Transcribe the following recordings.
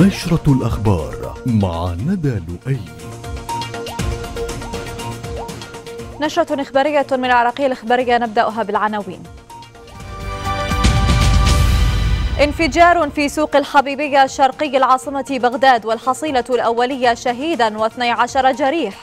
نشرة الأخبار مع ندى لؤي نشرة إخبارية من العراقية الإخبارية نبدأها بالعناوين انفجار في سوق الحبيبية شرقي العاصمة بغداد والحصيلة الأولية شهيدا و12 جريح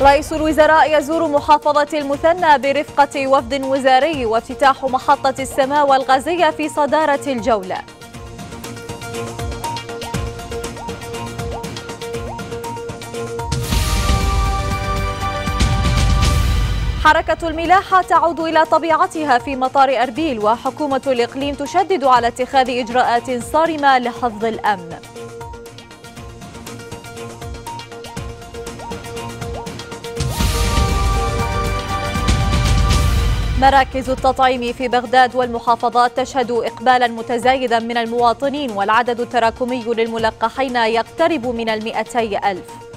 رئيس الوزراء يزور محافظة المثنى برفقة وفد وزاري وافتتاح محطة السماء والغازية في صدارة الجولة حركة الملاحة تعود إلى طبيعتها في مطار أربيل وحكومة الإقليم تشدد على اتخاذ إجراءات صارمة لحفظ الأمن مراكز التطعيم في بغداد والمحافظات تشهد إقبالا متزايدا من المواطنين والعدد التراكمي للملقحين يقترب من المئتي ألف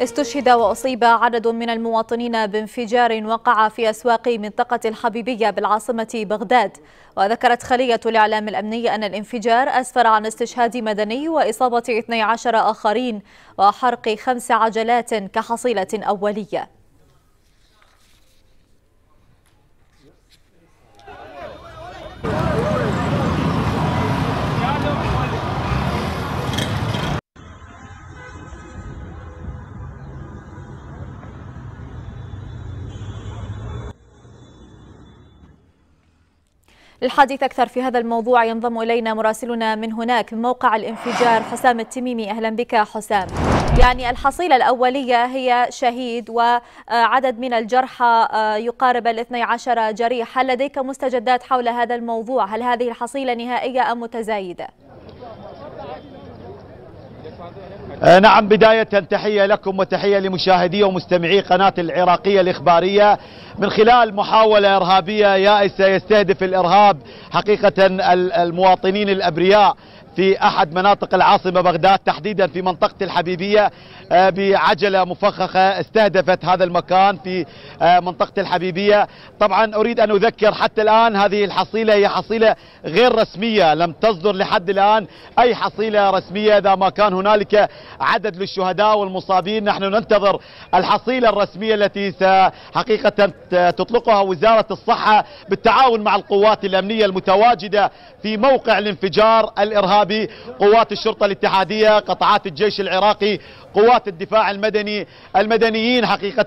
استشهد وأصيب عدد من المواطنين بانفجار وقع في أسواق منطقة الحبيبية بالعاصمة بغداد وذكرت خلية الإعلام الأمني أن الانفجار أسفر عن استشهاد مدني وإصابة 12 آخرين وحرق خمس عجلات كحصيلة أولية للحديث أكثر في هذا الموضوع ينضم إلينا مراسلنا من هناك من موقع الانفجار حسام التميمي أهلا بك حسام يعني الحصيلة الأولية هي شهيد وعدد من الجرحى آه، يقارب ال عشر جريح هل لديك مستجدات حول هذا الموضوع هل هذه الحصيلة نهائية أم متزايدة؟ آه، نعم بداية تحية لكم وتحية لمشاهدي ومستمعي قناة العراقية الإخبارية من خلال محاولة إرهابية يائسة يستهدف الإرهاب حقيقة المواطنين الأبرياء في أحد مناطق العاصمة بغداد تحديدا في منطقة الحبيبية آه، بعجلة مفخخة استهدفت هذا المكان في آه، منطقة الحبيبية طبعا أريد أن أذكر حتى الآن هذه الحصيلة هي حصيلة غير رسمية لم تصدر لحد الآن أي حصيلة رسمية إذا ما كان هنالك عدد للشهداء والمصابين نحن ننتظر الحصيلة الرسمية التي حقيقة تطلقها وزارة الصحة بالتعاون مع القوات الأمنية المتواجدة في موقع الانفجار الإرهابي قوات الشرطة الاتحادية قطعات الجيش العراقي قوات قوات الدفاع المدني المدنيين حقيقة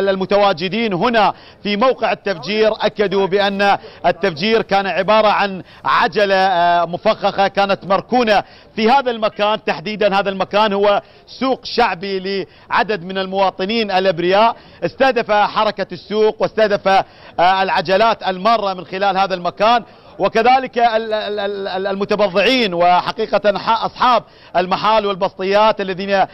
المتواجدين هنا في موقع التفجير أكدوا بأن التفجير كان عبارة عن عجلة آه، مفخخة كانت مركونة في هذا المكان تحديدا هذا المكان هو سوق شعبي لعدد من المواطنين الأبرياء استهدف حركة السوق واستهدف آه، العجلات المارة من خلال هذا المكان وكذلك المتبضعين وحقيقة أصحاب المحال والبسطيات الذين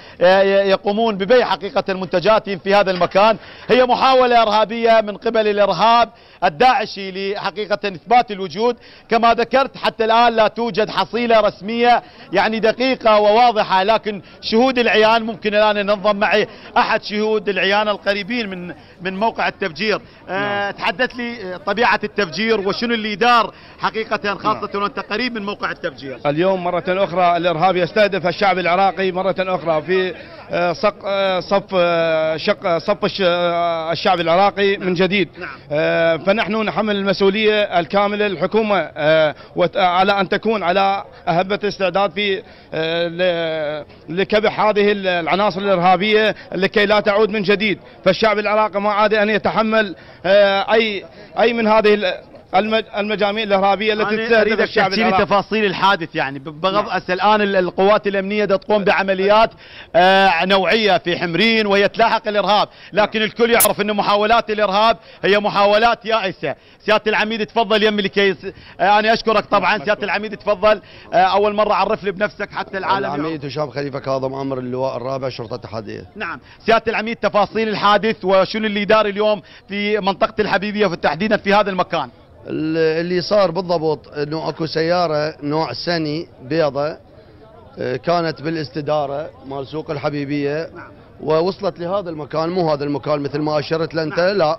يقومون ببيع حقيقة منتجاتهم في هذا المكان هي محاولة إرهابية من قبل الإرهاب الداعشي لحقيقة إثبات الوجود كما ذكرت حتى الآن لا توجد حصيلة رسمية يعني دقيقة وواضحة لكن شهود العيان ممكن الآن ننظم معي أحد شهود العيان القريبين من من موقع التفجير أه نعم. تحدث لي طبيعة التفجير وشنو اللي دار حقيقة خاصة نعم. وأنت قريب من موقع التفجير اليوم مرة أخرى الإرهاب يستهدف الشعب العراقي مرة أخرى في آه، صق آه، صف آه، شق صف الشعب العراقي من جديد نعم. فنحن نحمل المسؤولية الكاملة للحكومة آه، آه، على أن تكون على أهبة استعداد في آه، لكبح هذه العناصر الإرهابية لكي لا تعود من جديد فالشعب العراقي ما عاد أن يتحمل أي أي من هذه المجاميع الارهابيه التي تستهدف الشعب العراقي تفاصيل الحادث يعني بغض نعم. الان القوات الامنيه دا تقوم بعمليات آه نوعيه في حمرين وهي تلاحق الارهاب لكن نعم. الكل يعرف ان محاولات الارهاب هي محاولات يائسه سياده العميد تفضل يمي لكي آه انا اشكرك طبعا نعم. سياده العميد تفضل آه اول مره عرف لي بنفسك حتى العالم العميد هشام خليفه كاظم امر اللواء الرابع شرطه اتحاديه نعم سياده العميد تفاصيل الحادث وشنو اللي دار اليوم في منطقه الحبيبيه وتحديدا في هذا المكان اللي صار بالضبط انه اكو سياره نوع سني بيضة آه، كانت بالاستداره مال سوق الحبيبيه نعم. ووصلت لهذا المكان مو هذا المكان مثل ما اشرت لانت نعم. لا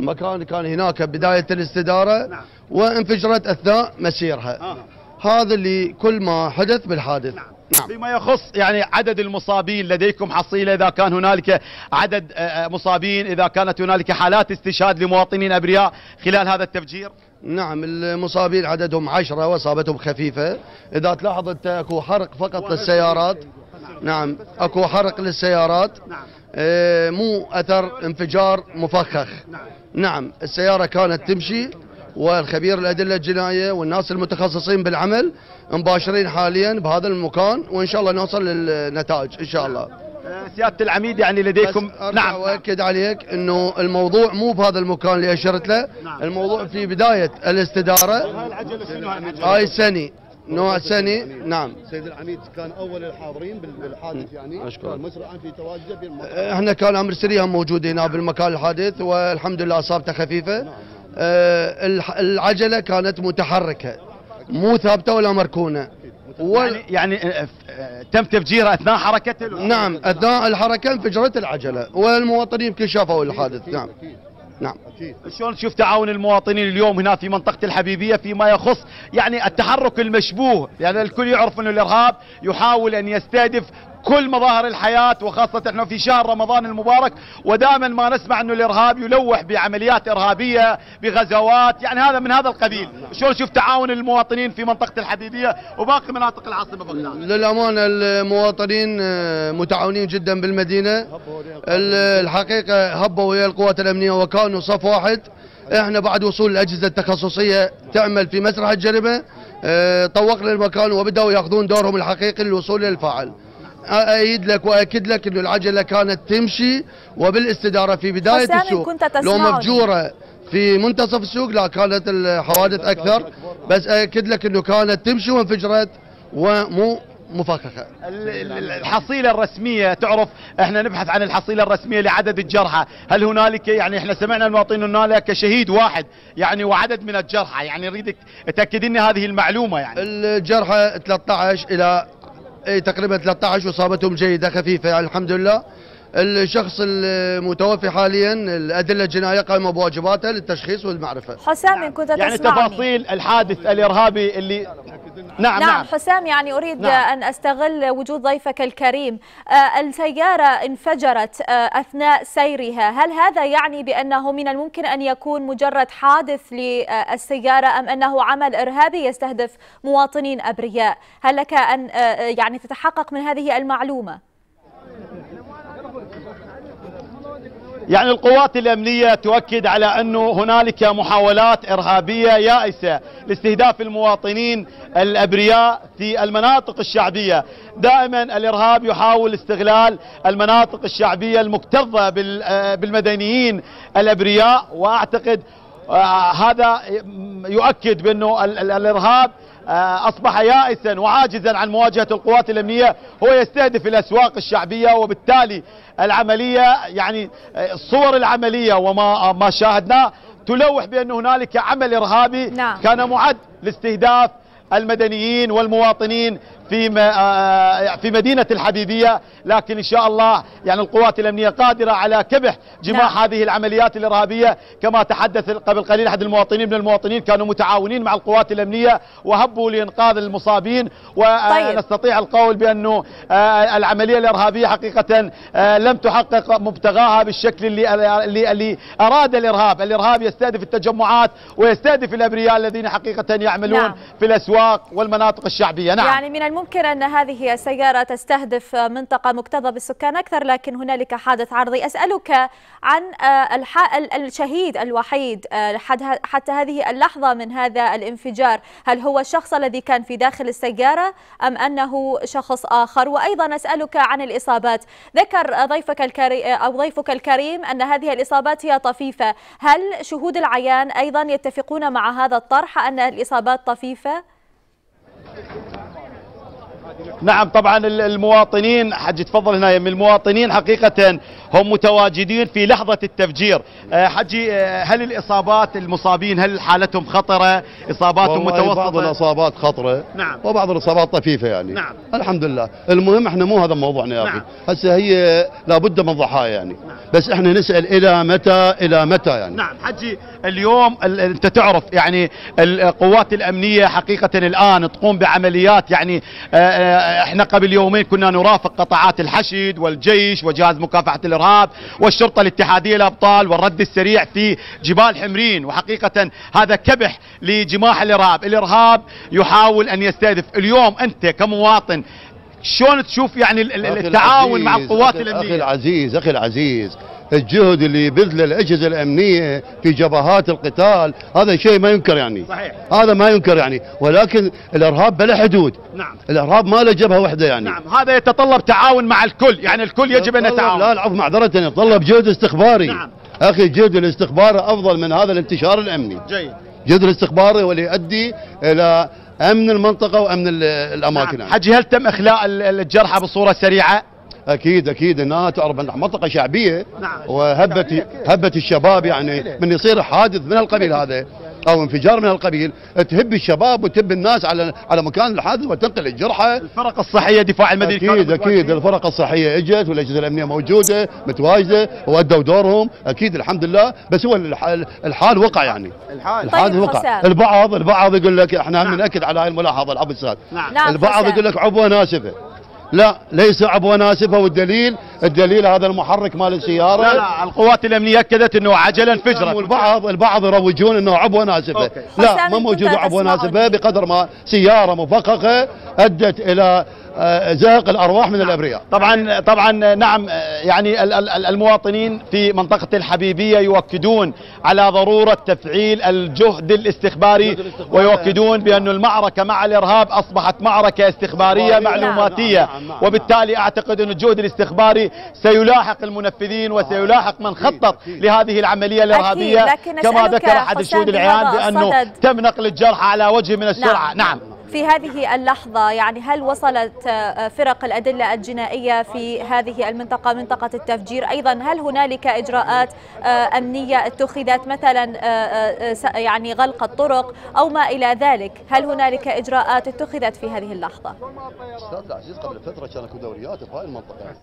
المكان كان هناك بدايه الاستداره نعم. وانفجرت اثناء مسيرها آه. هذا اللي كل ما حدث بالحادث نعم. فيما يخص يعني عدد المصابين لديكم حصيلة إذا كان هنالك عدد آه، آه، مصابين إذا كانت هنالك حالات استشهاد لمواطنين أبرياء خلال هذا التفجير نعم المصابين عددهم عشرة واصابتهم خفيفة إذا تلاحظ أنت أكو حرق فقط للسيارات نعم. نعم أكو حرق للسيارات نعم. آه، مو أثر انفجار مفخخ نعم. نعم السيارة كانت تمشي والخبير الأدلة الجنائية والناس المتخصصين بالعمل مباشرين حاليا بهذا المكان وان شاء الله نوصل للنتائج ان شاء الله آه، سياده العميد يعني لديكم نعم اؤكد عليك انه الموضوع مو بهذا المكان اللي اشرت له نعم. الموضوع في بدايه الاستداره هاي العجله شنو هاي سني نوع ثاني نعم سيد العميد كان اول الحاضرين بالحادث يعني أشكرك. كان مسرعا في تواجده بالمكان آه، احنا كان امر سري هم موجود هنا بالمكان الحادث والحمد لله اصابته خفيفه نعم. نعم. آه العجله كانت متحركه مو ثابته ولا مركونه وال... يعني, يعني آه، آه، تم تفجيرها اثناء حركه نعم اثناء الحركه انفجرت العجله والمواطنين يمكن شافوا الحادث أكيد نعم أكيد. نعم أكيد. شلون تشوف تعاون المواطنين اليوم هنا في منطقه الحبيبيه فيما يخص يعني التحرك المشبوه لان يعني الكل يعرف انه الارهاب يحاول ان يستهدف كل مظاهر الحياة وخاصة احنا في شهر رمضان المبارك ودائما ما نسمع انه الارهاب يلوح بعمليات ارهابية بغزوات يعني هذا من هذا القبيل شلون شوف تعاون المواطنين في منطقة الحديدية وباقي مناطق العاصمة بغداد للأمانة المواطنين آه، متعاونين جدا بالمدينة الحقيقة هبوا ويا القوات الأمنية وكانوا صف واحد احنا بعد وصول الاجهزه التخصصيه تعمل في مسرح الجريمه آه، طوقنا المكان وبداوا ياخذون دورهم الحقيقي للوصول للفاعل أأيد لك وأكد لك أنه العجلة كانت تمشي وبالاستدارة في بداية يعني السوق لو مفجورة في منتصف السوق لا كانت الحوادث أكثر بس أكد لك أنه كانت تمشي وانفجرت ومو مفككه الحصيله الرسميه تعرف احنا نبحث عن الحصيله الرسميه لعدد الجرحى هل هنالك يعني احنا سمعنا المواطنين هنالك شهيد واحد يعني وعدد من الجرحى يعني نريدك تاكد لنا هذه المعلومه يعني الجرحى 13 الى اي تقريبا 13 اصابتهم جيده خفيفه الحمد لله الشخص المتوفي حاليا الادله الجنائيه قائمه بواجباتها للتشخيص والمعرفه. حسام ان نعم. كنت يعني تفاصيل الحادث الارهابي اللي نعم, نعم نعم حسام يعني اريد نعم. ان استغل وجود ضيفك الكريم آه السياره انفجرت آه اثناء سيرها هل هذا يعني بانه من الممكن ان يكون مجرد حادث للسياره ام انه عمل ارهابي يستهدف مواطنين ابرياء هل لك ان آه, آه، يعني تتحقق من هذه المعلومه يعني القوات الأمنية تؤكد على أنه هنالك محاولات إرهابية يائسة لاستهداف المواطنين الأبرياء في المناطق الشعبية دائما الإرهاب يحاول استغلال المناطق الشعبية المكتظة بالمدنيين الأبرياء وأعتقد آه، هذا يؤكد بأنه الإرهاب آه، أصبح يائسا وعاجزا عن مواجهة القوات الأمنية هو يستهدف الأسواق الشعبية وبالتالي العملية يعني آه، صور العملية وما ما شاهدناه تلوح بأن هنالك عمل إرهابي نعم. كان معد لاستهداف المدنيين والمواطنين في آه، آه، في مدينة الحديدية لكن إن شاء الله يعني القوات الأمنية قادرة على كبح جماح نعم. هذه العمليات الإرهابية كما تحدث قبل قليل أحد المواطنين من المواطنين كانوا متعاونين مع القوات الأمنية وهبوا لإنقاذ المصابين ونستطيع آه، طيب. القول بأنه العملية الإرهابية حقيقة لم تحقق مبتغاها بالشكل اللي, اللي, اللي أراد الإرهاب الإرهاب يستهدف التجمعات ويستهدف الأبرياء الذين حقيقة يعملون نعم. في الأسواق والمناطق الشعبية نعم يعني من ممكن أن هذه السيارة تستهدف منطقة مكتظة بالسكان أكثر لكن هنالك حادث عرضي أسألك عن آه، الشهيد الوحيد آه، حتى هذه اللحظة من هذا الانفجار هل هو الشخص الذي كان في داخل السيارة أم أنه شخص آخر وأيضا أسألك عن الإصابات ذكر ضيفك الكريم آه، أو ضيفك الكريم أن هذه الإصابات هي طفيفة هل شهود العيان أيضا يتفقون مع هذا الطرح أن الإصابات طفيفة؟ نعم طبعا المواطنين حج تفضل هنا من المواطنين حقيقة هم متواجدين في لحظة التفجير آه، حجي آه، هل الإصابات المصابين هل حالتهم خطرة إصاباتهم متوسطة بعض الإصابات خطرة نعم وبعض الإصابات طفيفة يعني نعم الحمد لله المهم احنا مو هذا موضوعنا يا أخي نعم. هسه هي لابد من ضحايا يعني نعم. بس احنا نسأل إلى متى إلى متى يعني نعم حجي اليوم أنت تعرف يعني القوات الأمنية حقيقة الآن تقوم بعمليات يعني آآ آه، آه، احنا قبل يومين كنا نرافق قطاعات الحشد والجيش وجهاز مكافحة الارهاب والشرطة الاتحادية الابطال والرد السريع في جبال حمرين وحقيقة هذا كبح لجماح الارهاب الارهاب يحاول ان يستهدف اليوم انت كمواطن شلون تشوف يعني التعاون مع القوات الامنيه اخي العزيز اخي العزيز الجهد اللي بذله الاجهزه الامنيه في جبهات القتال هذا شيء ما ينكر يعني صحيح. هذا ما ينكر يعني ولكن الارهاب بلا حدود نعم الارهاب ما له جبهه واحده يعني نعم هذا يتطلب تعاون مع الكل يعني الكل يجب ان يتعاون لا العفو معذره يتطلب جهد استخباري نعم اخي الجهد الاستخباري افضل من هذا الانتشار الامني جيد جهد الاستخباري اللي يؤدي الى امن المنطقه وامن الاماكن نعم. حجي هل تم اخلاء الجرحى بصوره سريعه؟ اكيد اكيد انها تعرف منطقه شعبيه نعم. وهبت هبه الشباب يعني من يصير حادث من القبيل هذا او انفجار من القبيل تهب الشباب وتهب الناس على على مكان الحادث وتنقل الجرحى الفرق الصحيه دفاع المدينه اكيد اكيد الفرق الصحيه اجت والاجهزه الامنيه موجوده متواجده وادوا دورهم اكيد الحمد لله بس هو الحال وقع يعني الحال الحال طيب وقع خسار. البعض البعض يقول لك احنا نعم. ناكد على هاي الملاحظه العبد نعم. نعم. البعض يقول لك عفوا انا اسفه لا ليس عبوة ناسفة والدليل الدليل هذا المحرك مال السيارة لا لا القوات الأمنية أكدت أنه عجلا انفجرت البعض البعض يروجون أنه عبوة ناسفة أوكي. لا ما موجود عبوة ناسفة بقدر ما سيارة مفققة أدت إلى زهق الارواح من الابرياء طبعا طبعا نعم يعني المواطنين في منطقه الحبيبيه يؤكدون على ضروره تفعيل الجهد الاستخباري ويؤكدون بان المعركه مع الارهاب اصبحت معركه استخباريه معلوماتيه نعم، نعم، نعم، وبالتالي اعتقد ان الجهد الاستخباري سيلاحق المنفذين وسيلاحق من خطط لهذه العمليه الارهابيه كما ذكر احد الشهود العيان بانه تم نقل الجرحى على وجه من السرعه نعم, نعم. في هذه اللحظة يعني هل وصلت آه، فرق الأدلة الجنائية في هذه المنطقة منطقة التفجير أيضا هل هنالك إجراءات آه، أمنية اتخذت مثلا آه، يعني غلق الطرق أو ما إلى ذلك هل هنالك إجراءات اتخذت في هذه اللحظة؟ أستاذ العزيز قبل فترة كان اكو دوريات بهاي المنطقة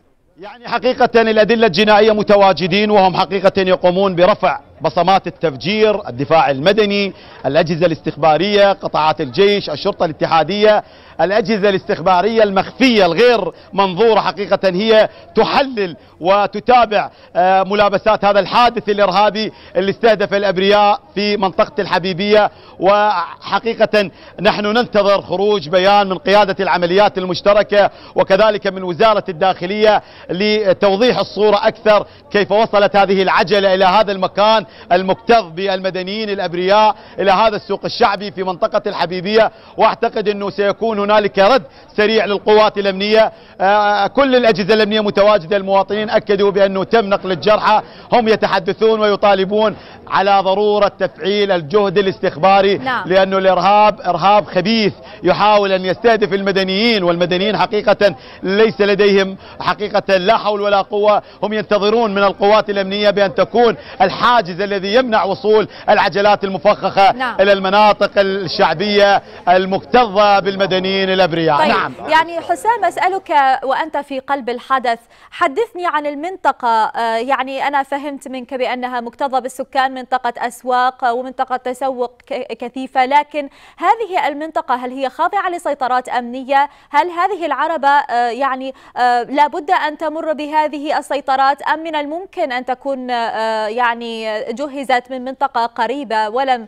يعني حقيقة الأدلة الجنائية متواجدين وهم حقيقة يقومون برفع بصمات التفجير الدفاع المدني الأجهزة الاستخبارية قطاعات الجيش الشرطة الاتحادية الأجهزة الاستخبارية المخفية الغير منظورة حقيقة هي تحلل وتتابع آه، ملابسات هذا الحادث الإرهابي اللي استهدف الأبرياء في منطقة الحبيبية وحقيقة نحن ننتظر خروج بيان من قيادة العمليات المشتركة وكذلك من وزارة الداخلية لتوضيح الصورة أكثر كيف وصلت هذه العجلة إلى هذا المكان المكتظ بالمدنيين الأبرياء إلى هذا السوق الشعبي في منطقة الحبيبية وأعتقد أنه سيكون هنالك رد سريع للقوات الأمنية آه، آه، كل الأجهزة الأمنية متواجدة المواطنين أكدوا بأنه تم نقل الجرحى هم يتحدثون ويطالبون على ضرورة تفعيل الجهد الاستخباري نعم. لأنه الإرهاب إرهاب خبيث يحاول أن يستهدف المدنيين والمدنيين حقيقة ليس لديهم حقيقة لا حول ولا قوة هم ينتظرون من القوات الأمنية بأن تكون الحاجز الذي يمنع وصول العجلات المفخخة نعم. إلى المناطق الشعبية المكتظة بالمدنيين الفنانين الابرياء طيب نعم يعني حسام اسالك وانت في قلب الحدث حدثني عن المنطقه آه، يعني انا فهمت منك بانها مكتظه بالسكان منطقه اسواق ومنطقه تسوق كثيفه لكن هذه المنطقه هل هي خاضعه لسيطرات امنيه هل هذه العربه آه، يعني آه، لابد ان تمر بهذه السيطرات ام من الممكن ان تكون يعني جهزت من منطقه قريبه ولم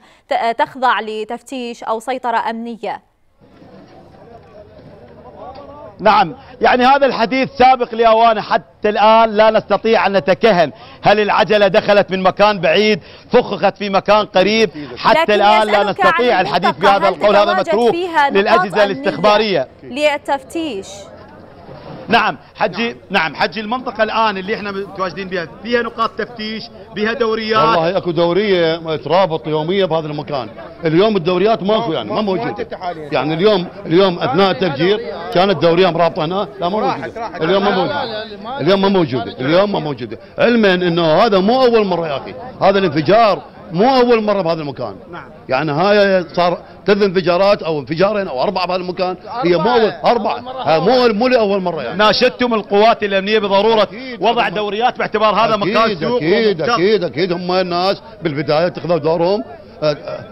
تخضع لتفتيش او سيطره امنيه نعم يعني هذا الحديث سابق لأوانه حتى الآن لا نستطيع أن نتكهن هل العجلة دخلت من مكان بعيد فخخت في مكان قريب حتى الآن لا نستطيع الحديث بهذا القول هذا متروك للأجهزة الاستخبارية للتفتيش نعم حجي نعم, نعم حجي المنطقه الان اللي احنا متواجدين بها فيها نقاط تفتيش بها دوريات والله اكو دوريه ترابط يوميه بهذا المكان اليوم الدوريات ماكو يعني ما موجوده يعني اليوم اليوم اثناء التفجير كانت دوريه مرابطه هنا لا ما موجوده اليوم ما موجوده اليوم ما موجوده اليوم ما موجوده علما انه هذا مو اول مره يا اخي هذا الانفجار مو اول مره بهذا المكان نعم يعني هاي صار ثلاث انفجارات او انفجارين او اربعه بهذا المكان هي مو اول اربعه مو مو لاول مره يعني ناشدتم القوات الامنيه بضروره أكيد وضع دوريات باعتبار هذا مكان سوق اكيد اكيد اكيد هم الناس بالبدايه اتخذوا دورهم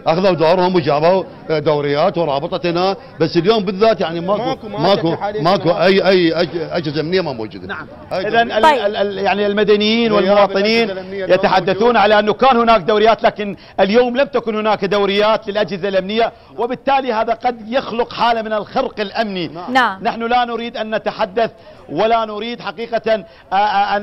اخذوا دورهم وجابوا دوريات ورابطتنا بس اليوم بالذات يعني ماكو ماكو ماكو, ماكو اي اي اجهزه امنيه ما موجوده نعم اذا طيب. يعني المدنيين طيب. والمواطنين طيب. يتحدثون على انه كان هناك دوريات لكن اليوم لم تكن هناك دوريات للاجهزه الامنيه نعم. وبالتالي هذا قد يخلق حاله من الخرق الامني نعم. نحن لا نريد ان نتحدث ولا نريد حقيقه ان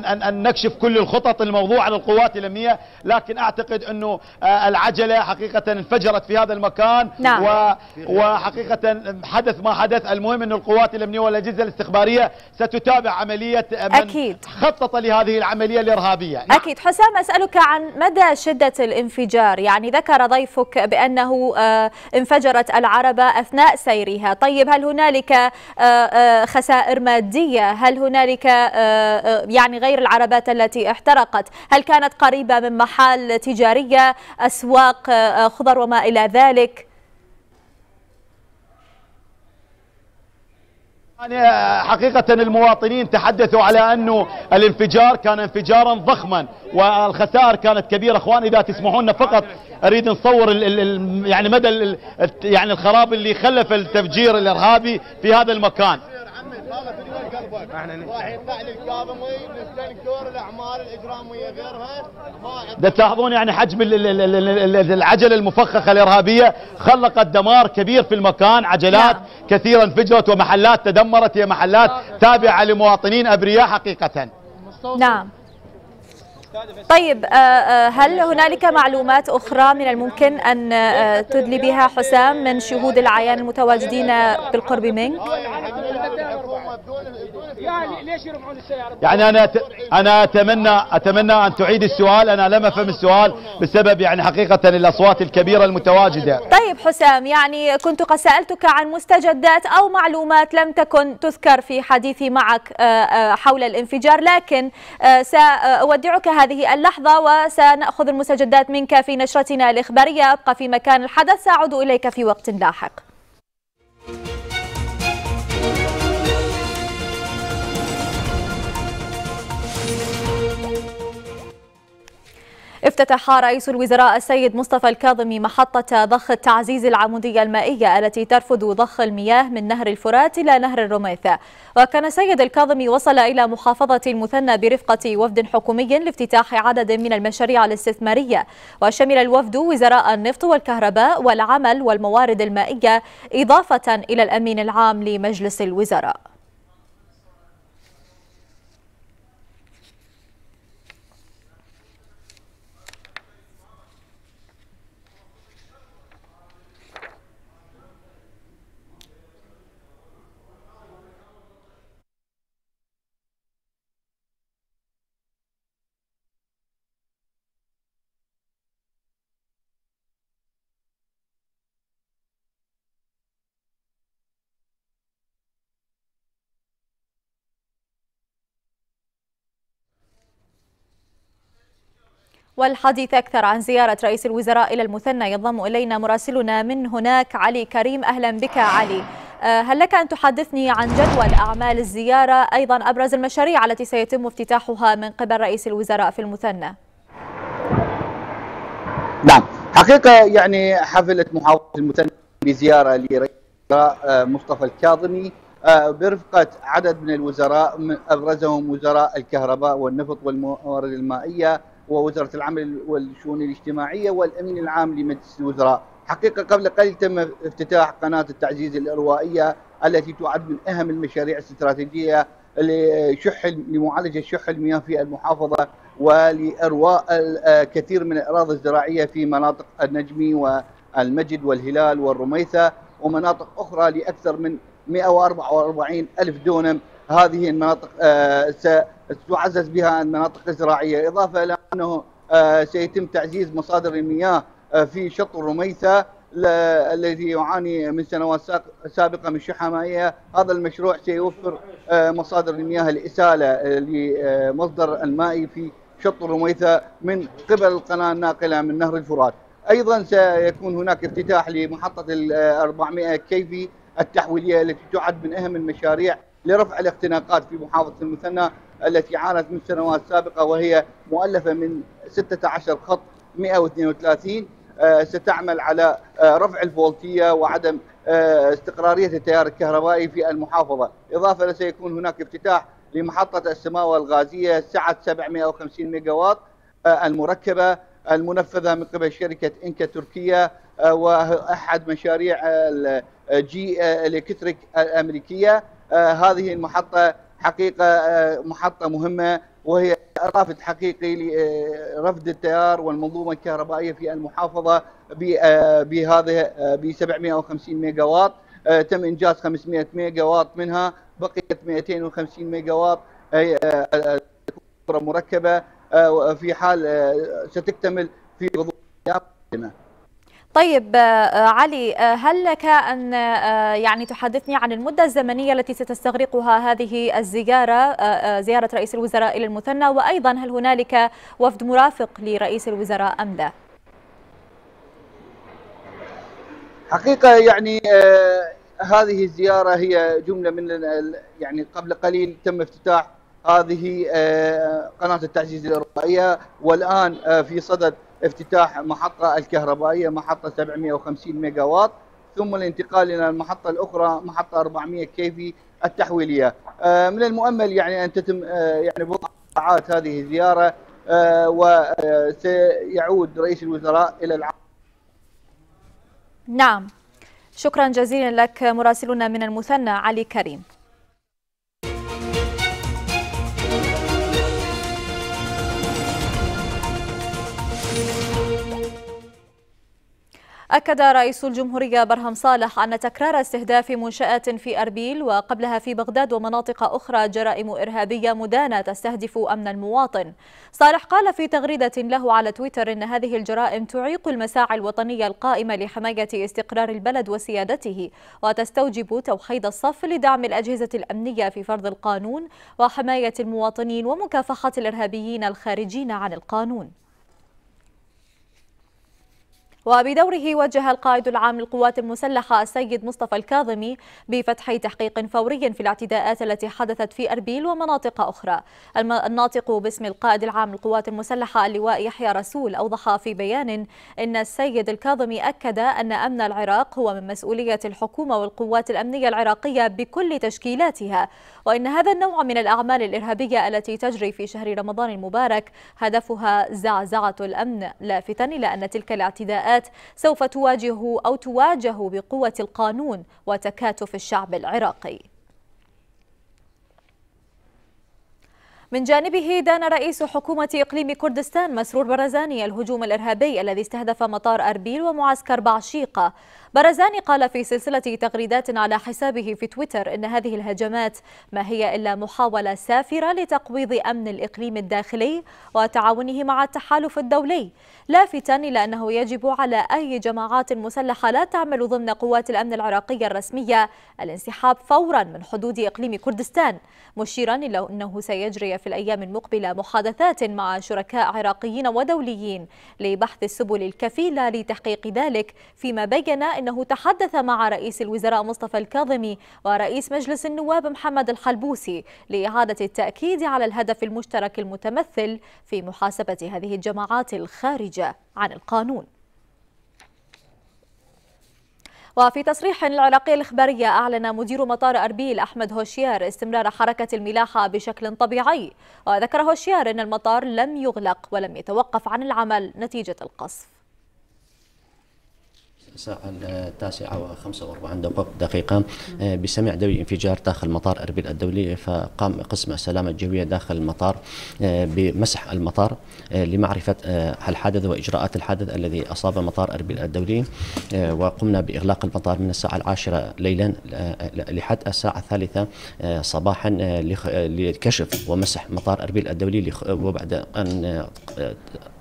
ان, أن نكشف كل الخطط الموضوع على القوات الامنيه لكن اعتقد انه العجله حقيقة انفجرت في هذا المكان نعم. و... وحقيقة حدث ما حدث المهم أن القوات الأمنية والأجهزة الاستخبارية ستتابع عملية من أكيد. خطط لهذه العملية الإرهابية نعم. أكيد حسام أسألك عن مدى شدة الانفجار يعني ذكر ضيفك بأنه آه، انفجرت العربة أثناء سيرها طيب هل هنالك آه، آه، خسائر مادية هل هنالك يعني غير العربات التي احترقت هل كانت قريبة من محال تجارية أسواق خضر وما إلى ذلك يعني حقيقة المواطنين تحدثوا على أنه الانفجار كان انفجارا ضخما والخسائر كانت كبيرة اخوان إذا تسمحون فقط أريد نصور الـ الـ يعني مدى يعني الخراب اللي خلف التفجير الإرهابي في هذا المكان هذا في دول قلبك راح يطلع لك كاظمي نستنكر الاعمال الاجراميه غيرها ما تلاحظون يعني حجم العجله المفخخه الارهابيه خلقت دمار كبير في المكان عجلات نعم. كثيرا انفجرت ومحلات تدمرت هي محلات نعم. تابعه لمواطنين ابرياء حقيقه نعم طيب آه، آه، هل هنالك معلومات أخرى من الممكن أن آه، تدلي بها حسام من شهود العيان المتواجدين بالقرب منك؟ يعني ليش يرفعون السيارة يعني انا أت... انا اتمنى اتمنى ان تعيد السؤال انا لم افهم السؤال بسبب يعني حقيقة الاصوات الكبيرة المتواجدة طيب حسام يعني كنت قد سألتك عن مستجدات او معلومات لم تكن تذكر في حديثي معك آه، آه، حول الانفجار لكن آه، سأودعك هذه اللحظة وسنأخذ المستجدات منك في نشرتنا الاخبارية ابقى في مكان الحدث سأعود اليك في وقت لاحق افتتح رئيس الوزراء السيد مصطفى الكاظمي محطة ضخ التعزيز العمودية المائية التي ترفض ضخ المياه من نهر الفرات إلى نهر الرميثة وكان السيد الكاظمي وصل إلى محافظة المثنى برفقة وفد حكومي لافتتاح عدد من المشاريع الاستثمارية وشمل الوفد وزراء النفط والكهرباء والعمل والموارد المائية إضافة إلى الأمين العام لمجلس الوزراء والحديث أكثر عن زيارة رئيس الوزراء إلى المثنى ينضم إلينا مراسلنا من هناك علي كريم أهلا بك علي آه، هل لك أن تحدثني عن جدول أعمال الزيارة أيضا أبرز المشاريع التي سيتم افتتاحها من قبل رئيس الوزراء في المثنى نعم حقيقة يعني حفلة محافظة المثنى بزيارة لرئيس آه، مصطفى الكاظمي آه، برفقة عدد من الوزراء من أبرزهم وزراء الكهرباء والنفط والموارد المائية ووزارة العمل والشؤون الاجتماعية والأمين العام لمجلس الوزراء حقيقة قبل قليل تم افتتاح قناة التعزيز الإروائية التي تعد من أهم المشاريع الاستراتيجية لشح لمعالجة شح المياه في المحافظة ولإرواء آه، كثير من الأراضي الزراعية في مناطق النجمي والمجد والهلال والرميثة ومناطق أخرى لأكثر من 144 ألف دونم هذه المناطق آه، تعزز بها المناطق الزراعيه اضافه الى انه آه، سيتم تعزيز مصادر المياه آه، في شط الرميثه الذي يعاني من سنوات سابقه من شحه مائيه، هذا المشروع سيوفر آه، مصادر المياه الاساله لمصدر المائي في شط الرميثه من قبل القناه الناقله من نهر الفرات. ايضا سيكون هناك افتتاح لمحطه ال 400 كيفي التحويليه التي تعد من اهم المشاريع لرفع الاختناقات في محافظه المثنى التي عانت من سنوات سابقة وهي مؤلفة من 16 خط 132 آه، ستعمل على آه، رفع الفولتية وعدم آه، استقرارية التيار الكهربائي في المحافظة إضافة لسيكون هناك افتتاح لمحطة السماوة الغازية سعة 750 ميجاوات المركبة المنفذة من قبل شركة إنكا تركيا وأحد مشاريع جي الكتريك الأمريكية هذه المحطة حقيقه آه، محطه مهمه وهي رافد حقيقي لرفد آه، التيار والمنظومه الكهربائيه في المحافظه آه، بهذه ب 750 ميجا واط تم انجاز 500 ميجا واط منها بقيت 250 ميجا واط مركبه في حال ستكتمل في غضون طيب آه، آه، علي آه، هل لك أن يعني تحدثني عن المدة الزمنية التي ستستغرقها هذه الزيارة زيارة رئيس الوزراء إلى المثنى وأيضا هل هنالك وفد مرافق لرئيس الوزراء أم لا؟ حقيقة يعني هذه الزيارة هي جملة من يعني قبل قليل تم افتتاح هذه قناة التعزيز الأوروبية والآن في صدد افتتاح محطة الكهربائية محطة 750 ميجا واط ثم الانتقال إلى المحطة الأخرى محطة 400 كيفي التحويلية آه، من المؤمل يعني أن تتم آه، يعني بضع ساعات هذه الزيارة آه، وسيعود رئيس الوزراء إلى العام نعم شكرا جزيلا لك مراسلنا من المثنى علي كريم أكد رئيس الجمهورية برهم صالح أن تكرار استهداف منشآت في أربيل وقبلها في بغداد ومناطق أخرى جرائم إرهابية مدانة تستهدف أمن المواطن صالح قال في تغريدة له على تويتر أن هذه الجرائم تعيق المساعي الوطنية القائمة لحماية استقرار البلد وسيادته وتستوجب توحيد الصف لدعم الأجهزة الأمنية في فرض القانون وحماية المواطنين ومكافحة الإرهابيين الخارجين عن القانون وبدوره وجه القائد العام للقوات المسلحة السيد مصطفى الكاظمي بفتح تحقيق فوري في الاعتداءات التي حدثت في أربيل ومناطق أخرى الناطق باسم القائد العام للقوات المسلحة اللواء يحيى رسول أوضح في بيان إن السيد الكاظمي أكد أن أمن العراق هو من مسؤولية الحكومة والقوات الأمنية العراقية بكل تشكيلاتها وإن هذا النوع من الأعمال الإرهابية التي تجري في شهر رمضان المبارك هدفها زعزعة الأمن لافتا إلى أن تلك الاعتداءات الاعتداءات سوف تواجه أو تواجه بقوة القانون وتكاتف الشعب العراقي من جانبه دان رئيس حكومة إقليم كردستان مسرور برزاني الهجوم الإرهابي الذي استهدف مطار أربيل ومعسكر بعشيقة برزاني قال في سلسلة تغريدات على حسابه في تويتر إن هذه الهجمات ما هي إلا محاولة سافرة لتقويض أمن الإقليم الداخلي وتعاونه مع التحالف الدولي لافتا إلى أنه يجب على أي جماعات مسلحة لا تعمل ضمن قوات الأمن العراقية الرسمية الانسحاب فورا من حدود إقليم كردستان مشيرا إلى أنه سيجري في الأيام المقبلة محادثات مع شركاء عراقيين ودوليين لبحث السبل الكفيلة لتحقيق ذلك فيما بين أنه تحدث مع رئيس الوزراء مصطفى الكاظمي ورئيس مجلس النواب محمد الحلبوسي لإعادة التأكيد على الهدف المشترك المتمثل في محاسبة هذه الجماعات الخارجة عن القانون وفي تصريح للعراقية الإخبارية أعلن مدير مطار أربيل أحمد هوشيار استمرار حركة الملاحة بشكل طبيعي وذكر هوشيار أن المطار لم يغلق ولم يتوقف عن العمل نتيجة القصف الساعة التاسعة وخمسة وأربعين دقيقة, دقيقة آه، بسمع دوي انفجار داخل مطار أربيل الدولي فقام قسم السلامة الجوية داخل المطار آه، بمسح المطار آه، لمعرفة الحادث وإجراءات الحادث الذي أصاب مطار أربيل الدولي وقمنا بإغلاق المطار من الساعة العاشرة ليلا لحد الساعة الثالثة صباحا لكشف ومسح مطار أربيل الدولي وبعد أن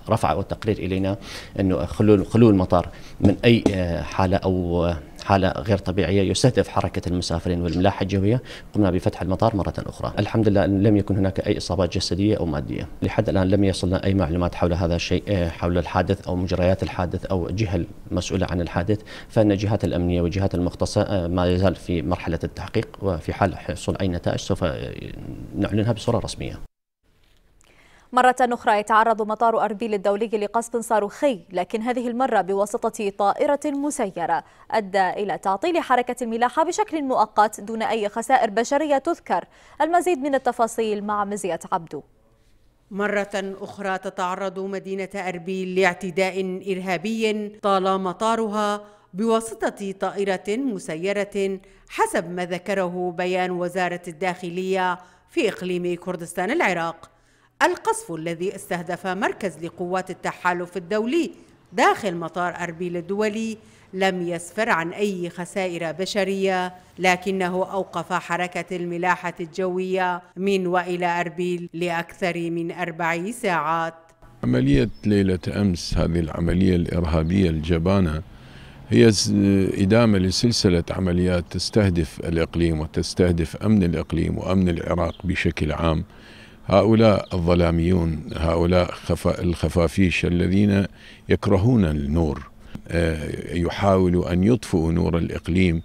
رفعوا التقرير الينا انه خلو خلو المطار من اي آه، حاله او آه، حالة غير طبيعية يستهدف حركة المسافرين والملاحة الجوية قمنا بفتح المطار مرة أخرى الحمد لله أن لم يكن هناك أي إصابات جسدية أو مادية لحد الآن لم يصلنا أي معلومات حول هذا الشيء آه، حول الحادث أو مجريات الحادث أو الجهة المسؤولة عن الحادث فإن الجهات الأمنية والجهات المختصة ما يزال في مرحلة التحقيق وفي حال حصول أي نتائج سوف نعلنها بصورة رسمية مرة أخرى يتعرض مطار أربيل الدولي لقصف صاروخي لكن هذه المرة بواسطة طائرة مسيرة أدى إلى تعطيل حركة الملاحة بشكل مؤقت دون أي خسائر بشرية تذكر المزيد من التفاصيل مع مزية عبدو مرة أخرى تتعرض مدينة أربيل لاعتداء إرهابي طال مطارها بواسطة طائرة مسيرة حسب ما ذكره بيان وزارة الداخلية في إقليم كردستان العراق القصف الذي استهدف مركز لقوات التحالف الدولي داخل مطار أربيل الدولي لم يسفر عن أي خسائر بشرية لكنه أوقف حركة الملاحة الجوية من وإلى أربيل لأكثر من أربع ساعات عملية ليلة أمس هذه العملية الإرهابية الجبانة هي إدامة لسلسلة عمليات تستهدف الإقليم وتستهدف أمن الإقليم وأمن العراق بشكل عام هؤلاء الظلاميون هؤلاء الخفافيش الذين يكرهون النور آه، يحاولوا أن يطفئوا نور الإقليم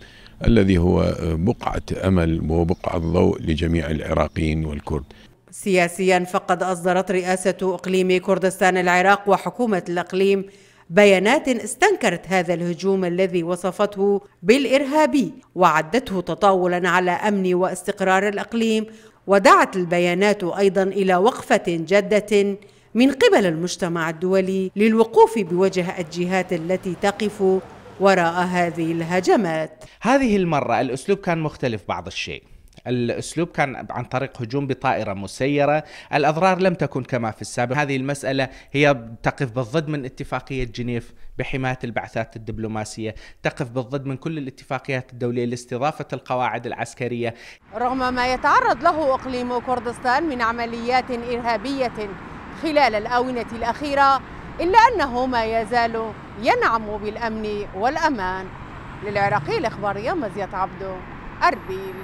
الذي هو آه، بقعة أمل وبقعة ضوء لجميع العراقيين والكرد سياسيا فقد أصدرت رئاسة إقليم كردستان العراق وحكومة الإقليم بيانات استنكرت هذا الهجوم الذي وصفته بالإرهابي وعدته تطاولا على أمن واستقرار الإقليم ودعت البيانات ايضا الى وقفه جاده من قبل المجتمع الدولي للوقوف بوجه الجهات التي تقف وراء هذه الهجمات هذه المره الاسلوب كان مختلف بعض الشيء الأسلوب كان عن طريق هجوم بطائرة مسيرة الأضرار لم تكن كما في السابق هذه المسألة هي تقف بالضد من اتفاقية جنيف بحماية البعثات الدبلوماسية تقف بالضد من كل الاتفاقيات الدولية لاستضافة القواعد العسكرية رغم ما يتعرض له إقليم كردستان من عمليات إرهابية خلال الآونة الأخيرة إلا أنه ما يزال ينعم بالأمن والأمان للعراقي الإخبارية مزيد عبدو أربيل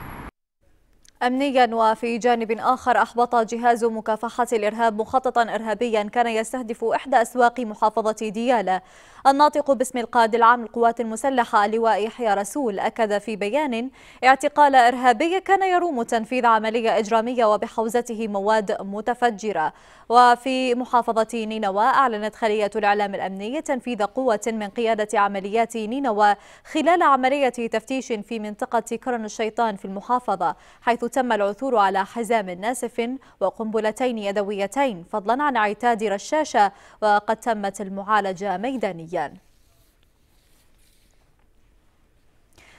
أمنيا وفي جانب آخر أحبط جهاز مكافحة الإرهاب مخططا إرهابيا كان يستهدف إحدى أسواق محافظة ديالى الناطق باسم القائد العام للقوات المسلحة اللواء يحيى رسول أكد في بيان اعتقال إرهابي كان يروم تنفيذ عملية إجرامية وبحوزته مواد متفجرة وفي محافظة نينوى أعلنت خلية الإعلام الأمني تنفيذ قوة من قيادة عمليات نينوى خلال عملية تفتيش في منطقة كرن الشيطان في المحافظة حيث تم العثور على حزام ناسف وقنبلتين يدويتين فضلا عن عتاد رشاشة وقد تمت المعالجة ميدانيا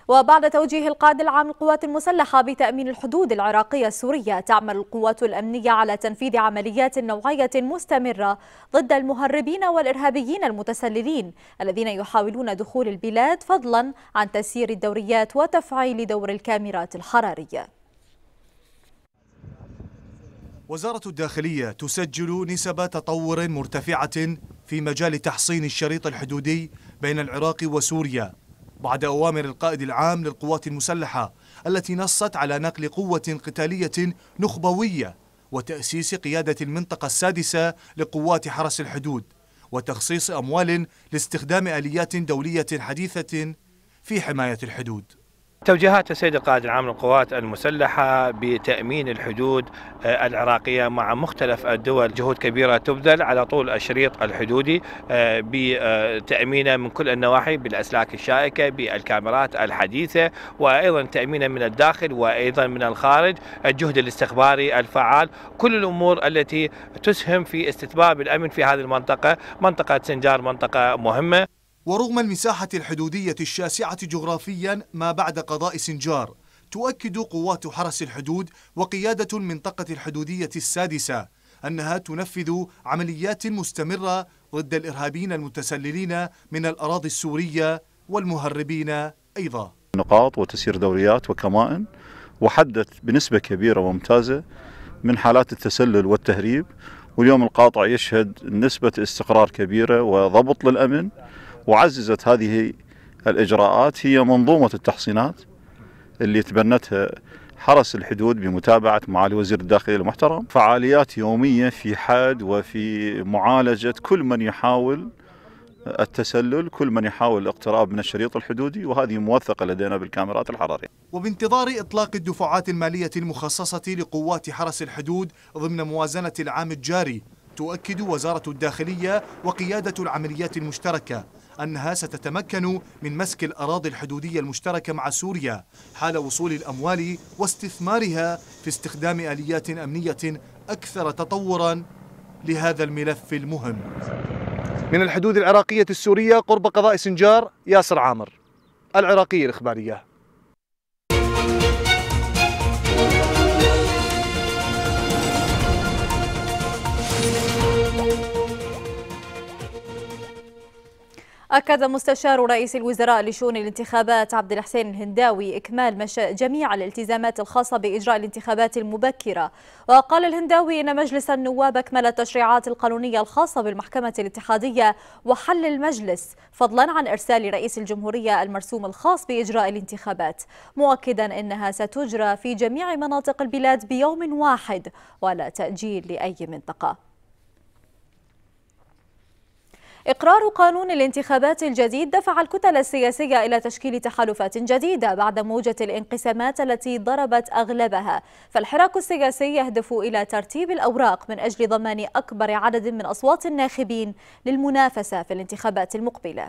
وبعد توجيه القائد العام للقوات المسلحة بتأمين الحدود العراقية السورية تعمل القوات الأمنية على تنفيذ عمليات نوعية مستمرة ضد المهربين والإرهابيين المتسللين الذين يحاولون دخول البلاد فضلا عن تسيير الدوريات وتفعيل دور الكاميرات الحرارية وزارة الداخلية تسجل نسب تطور مرتفعة في مجال تحصين الشريط الحدودي بين العراق وسوريا بعد أوامر القائد العام للقوات المسلحة التي نصت على نقل قوة قتالية نخبوية وتأسيس قيادة المنطقة السادسة لقوات حرس الحدود وتخصيص أموال لاستخدام آليات دولية حديثة في حماية الحدود توجيهات السيد القائد العام للقوات المسلحة بتأمين الحدود آه، العراقية مع مختلف الدول جهود كبيرة تبذل على طول الشريط الحدودي آه، بتأمينه من كل النواحي بالأسلاك الشائكة بالكاميرات الحديثة وأيضا تأمينه من الداخل وأيضا من الخارج الجهد الاستخباري الفعال كل الأمور التي تسهم في استتباب الأمن في هذه المنطقة منطقة سنجار منطقة مهمة ورغم المساحة الحدودية الشاسعة جغرافيا ما بعد قضاء سنجار تؤكد قوات حرس الحدود وقيادة المنطقة الحدودية السادسة أنها تنفذ عمليات مستمرة ضد الإرهابيين المتسللين من الأراضي السورية والمهربين أيضا نقاط وتسير دوريات وكمائن وحدت بنسبة كبيرة وممتازة من حالات التسلل والتهريب واليوم القاطع يشهد نسبة استقرار كبيرة وضبط للأمن وعززت هذه الإجراءات هي منظومة التحصينات اللي تبنتها حرس الحدود بمتابعة معالي وزير الداخلية المحترم فعاليات يومية في حد وفي معالجة كل من يحاول التسلل كل من يحاول الاقتراب من الشريط الحدودي وهذه موثقة لدينا بالكاميرات الحرارية وبانتظار إطلاق الدفعات المالية المخصصة لقوات حرس الحدود ضمن موازنة العام الجاري تؤكد وزارة الداخلية وقيادة العمليات المشتركة أنها ستتمكن من مسك الأراضي الحدودية المشتركة مع سوريا حال وصول الأموال واستثمارها في استخدام آليات أمنية أكثر تطوراً لهذا الملف المهم من الحدود العراقية السورية قرب قضاء سنجار ياسر عامر العراقية الإخبارية أكد مستشار رئيس الوزراء لشؤون الانتخابات عبد الحسين الهنداوي إكمال جميع الالتزامات الخاصة بإجراء الانتخابات المبكرة وقال الهنداوي إن مجلس النواب أكمل التشريعات القانونية الخاصة بالمحكمة الاتحادية وحل المجلس فضلا عن إرسال رئيس الجمهورية المرسوم الخاص بإجراء الانتخابات مؤكدا إنها ستجرى في جميع مناطق البلاد بيوم واحد ولا تأجيل لأي منطقة إقرار قانون الانتخابات الجديد دفع الكتل السياسية إلى تشكيل تحالفات جديدة بعد موجة الانقسامات التي ضربت أغلبها فالحراك السياسي يهدف إلى ترتيب الأوراق من أجل ضمان أكبر عدد من أصوات الناخبين للمنافسة في الانتخابات المقبلة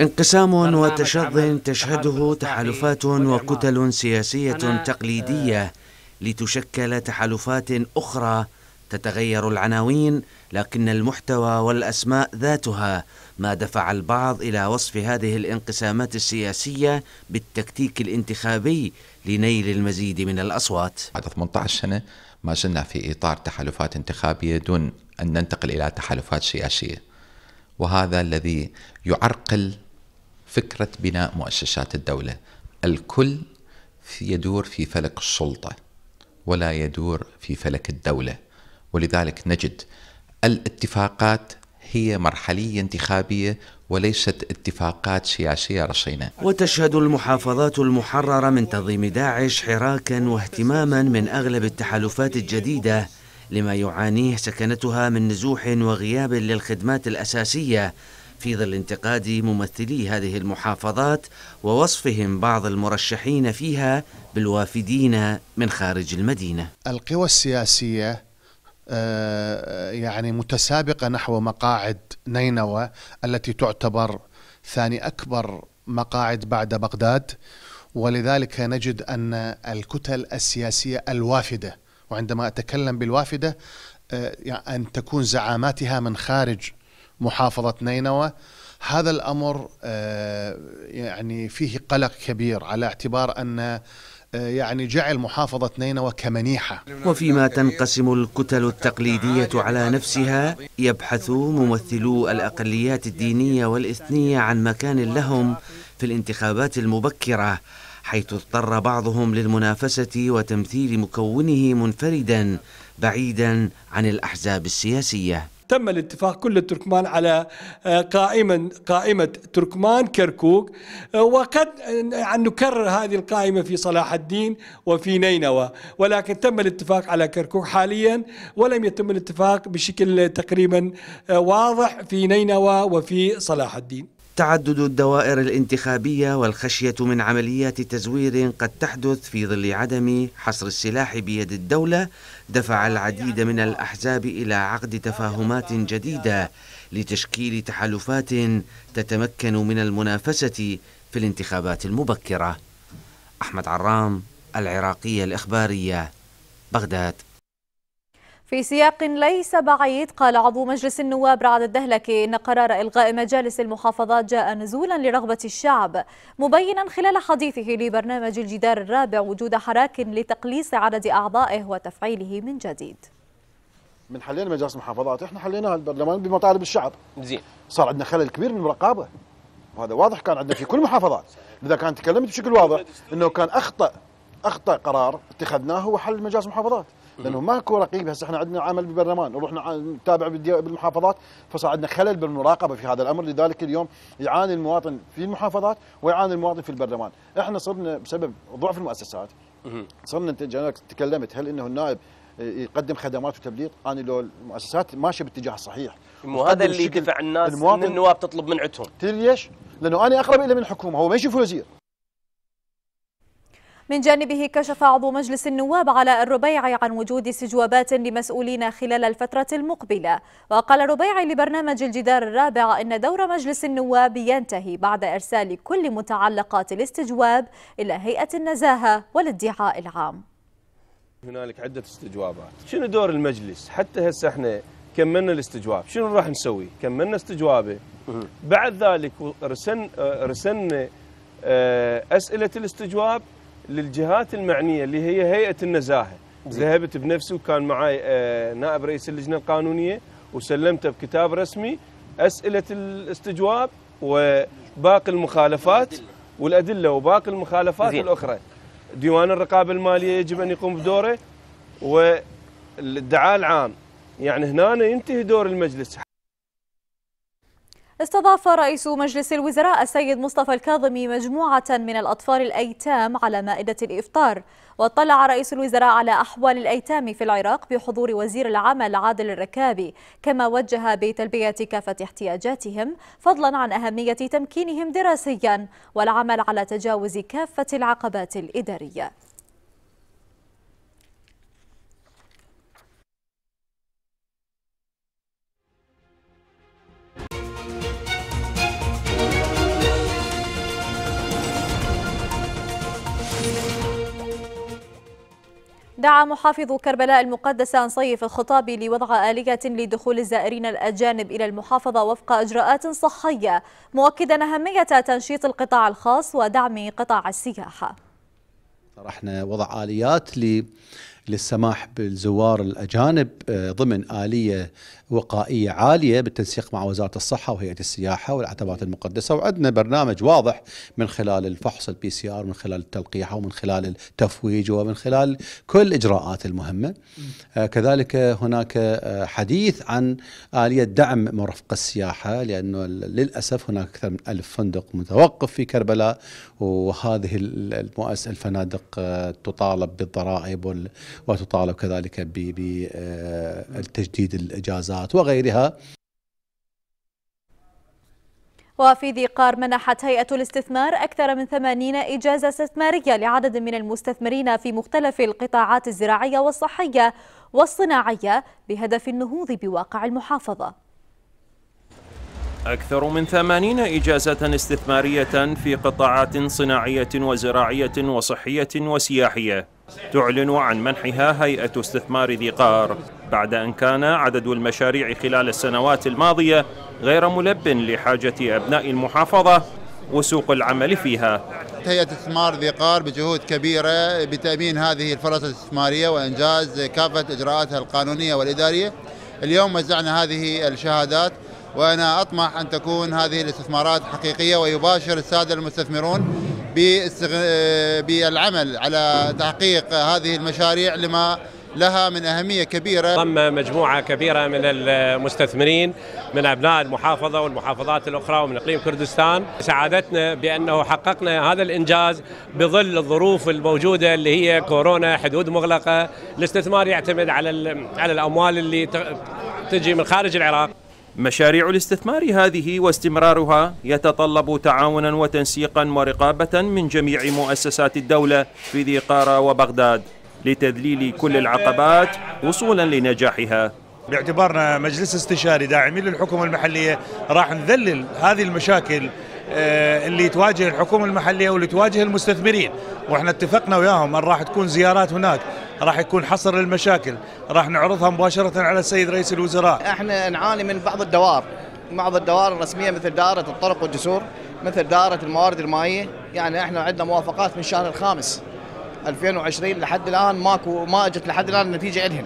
انقسام وتشظ تشهده تحالفات وكتل سياسية آه، تقليدية لتشكل تحالفات أخرى تتغير العناوين لكن المحتوى والاسماء ذاتها ما دفع البعض الى وصف هذه الانقسامات السياسيه بالتكتيك الانتخابي لنيل المزيد من الاصوات. بعد 18 سنه ما زلنا في اطار تحالفات انتخابيه دون ان ننتقل الى تحالفات سياسيه. وهذا الذي يعرقل فكره بناء مؤسسات الدوله. الكل يدور في فلك السلطه ولا يدور في فلك الدوله. ولذلك نجد الاتفاقات هي مرحلية انتخابية وليست اتفاقات سياسية رصينة وتشهد المحافظات المحررة من تنظيم داعش حراكا واهتماما من أغلب التحالفات الجديدة لما يعانيه سكنتها من نزوح وغياب للخدمات الأساسية في ظل انتقاد ممثلي هذه المحافظات ووصفهم بعض المرشحين فيها بالوافدين من خارج المدينة القوى السياسية آه، يعني متسابقة نحو مقاعد نينوى التي تعتبر ثاني أكبر مقاعد بعد بغداد ولذلك نجد أن الكتل السياسية الوافدة وعندما أتكلم بالوافدة آه، يعني أن تكون زعاماتها من خارج محافظة نينوى هذا الأمر آه، يعني فيه قلق كبير على اعتبار أن يعني جعل محافظة نينوى كمنيحة وفيما تنقسم الكتل التقليدية على نفسها يبحث ممثلو الأقليات الدينية والإثنية عن مكان لهم في الانتخابات المبكرة حيث اضطر بعضهم للمنافسة وتمثيل مكونه منفردا بعيدا عن الأحزاب السياسية تم الاتفاق كل التركمان على آه، قائمة قائمة تركمان كركوك آه، وقد آه، نكرر هذه القائمة في صلاح الدين وفي نينوى ولكن تم الاتفاق على كركوك حاليا ولم يتم الاتفاق بشكل تقريبا واضح في نينوى وفي صلاح الدين تعدد الدوائر الانتخابية والخشية من عمليات تزوير قد تحدث في ظل عدم حصر السلاح بيد الدولة دفع العديد من الأحزاب إلى عقد تفاهمات جديدة لتشكيل تحالفات تتمكن من المنافسة في الانتخابات المبكرة أحمد عرام العراقية الإخبارية بغداد في سياق ليس بعيد قال عضو مجلس النواب رعد الدهلكي إن قرار إلغاء مجالس المحافظات جاء نزولا لرغبة الشعب مبينا خلال حديثه لبرنامج الجدار الرابع وجود حراك لتقليص عدد أعضائه وتفعيله من جديد من حلينا مجالس المحافظات احنا حليناها البرلمان بمطالب الشعب زين صار عندنا خلل كبير من الرقابة وهذا واضح كان عندنا في كل المحافظات لذا كان تكلمت بشكل واضح انه كان اخطا اخطا قرار اتخذناه هو حل مجالس المحافظات لانه ماكو رقيب هسه احنا عندنا عمل بالبرلمان ورحنا نتابع بالمحافظات فصار عندنا خلل بالمراقبه في هذا الامر لذلك اليوم يعاني المواطن في المحافظات ويعاني المواطن في البرلمان احنا صرنا بسبب ضعف المؤسسات صرنا انت تكلمت هل انه النائب يقدم خدمات وتبليغ انا لو المؤسسات ماشيه بالاتجاه الصحيح وهذا اللي دفع الناس المواطن النواب تطلب من عندهم تدري ليش؟ لانه انا اقرب الى من الحكومه هو ما يشوف الوزير من جانبه كشف عضو مجلس النواب علاء الربيعي عن وجود استجوابات لمسؤولين خلال الفترة المقبلة وقال الربيعي لبرنامج الجدار الرابع أن دور مجلس النواب ينتهي بعد إرسال كل متعلقات الاستجواب إلى هيئة النزاهة والادعاء العام هنالك عدة استجوابات شنو دور المجلس حتى هسه احنا كملنا الاستجواب شنو راح نسوي كملنا استجوابه بعد ذلك رسن رسلنا آه، أسئلة الاستجواب للجهات المعنيه اللي هي هيئه النزاهه ذهبت بنفسي وكان معي آه، نائب رئيس اللجنه القانونيه وسلمته بكتاب رسمي اسئله الاستجواب وباقي المخالفات والادله وباقي المخالفات الاخرى ديوان الرقابه الماليه يجب ان يقوم بدوره والدعاء العام يعني هنا ينتهي دور المجلس استضاف رئيس مجلس الوزراء السيد مصطفى الكاظمي مجموعة من الأطفال الأيتام على مائدة الإفطار واطلع رئيس الوزراء على أحوال الأيتام في العراق بحضور وزير العمل عادل الركابي كما وجه بتلبية كافة احتياجاتهم فضلا عن أهمية تمكينهم دراسيا والعمل على تجاوز كافة العقبات الإدارية دعا محافظ كربلاء المقدسة أنصيف الخطاب لوضع آلية لدخول الزائرين الأجانب إلى المحافظة وفق إجراءات صحية مؤكدا أهمية تنشيط القطاع الخاص ودعم قطاع السياحة طرحنا وضع آليات للسماح بالزوار الأجانب آه، ضمن آلية وقائيه عاليه بالتنسيق مع وزاره الصحه وهيئه السياحه والعتبات المقدسه وعندنا برنامج واضح من خلال الفحص البي سي ار من خلال التلقيح ومن خلال التفويج ومن خلال كل الاجراءات المهمه آه كذلك هناك آه، حديث عن اليه دعم مرافق السياحه لانه للاسف هناك اكثر من ألف فندق متوقف في كربلاء وهذه المؤسسه الفنادق آه، تطالب بالضرائب وتطالب كذلك بتجديد آه، الاجازات والصناعات وغيرها وفي ذي قار منحت هيئة الاستثمار أكثر من 80 إجازة استثمارية لعدد من المستثمرين في مختلف القطاعات الزراعية والصحية والصناعية بهدف النهوض بواقع المحافظة أكثر من 80 إجازة استثمارية في قطاعات صناعية وزراعية وصحية وسياحية تعلن عن منحها هيئة استثمار ذي قار بعد أن كان عدد المشاريع خلال السنوات الماضية غير ملب لحاجة أبناء المحافظة وسوق العمل فيها هيئة استثمار ذي قار بجهود كبيرة بتأمين هذه الفرص الاستثمارية وإنجاز كافة إجراءاتها القانونية والإدارية اليوم وزعنا هذه الشهادات وأنا أطمح أن تكون هذه الاستثمارات حقيقية ويباشر السادة المستثمرون آه، بالعمل على تحقيق هذه المشاريع لما لها من أهمية كبيرة ضم مجموعة كبيرة من المستثمرين من أبناء المحافظة والمحافظات الأخرى ومن إقليم كردستان سعادتنا بأنه حققنا هذا الإنجاز بظل الظروف الموجودة اللي هي كورونا حدود مغلقة الاستثمار يعتمد على على الأموال اللي تجي من خارج العراق مشاريع الاستثمار هذه واستمرارها يتطلب تعاونا وتنسيقا ورقابة من جميع مؤسسات الدولة في ذي قارة وبغداد لتذليل كل العقبات وصولا لنجاحها باعتبارنا مجلس استشاري داعمين للحكومة المحلية راح نذلل هذه المشاكل آه، اللي تواجه الحكومه المحليه واللي تواجه المستثمرين واحنا اتفقنا وياهم ان راح تكون زيارات هناك راح يكون حصر للمشاكل راح نعرضها مباشره على السيد رئيس الوزراء احنا نعاني من بعض الدوائر بعض الدوائر الرسميه مثل دائره الطرق والجسور مثل دائره الموارد المائيه يعني احنا عندنا موافقات من الشهر الخامس 2020 لحد الان ماكو ما اجت لحد الان النتيجه عندهم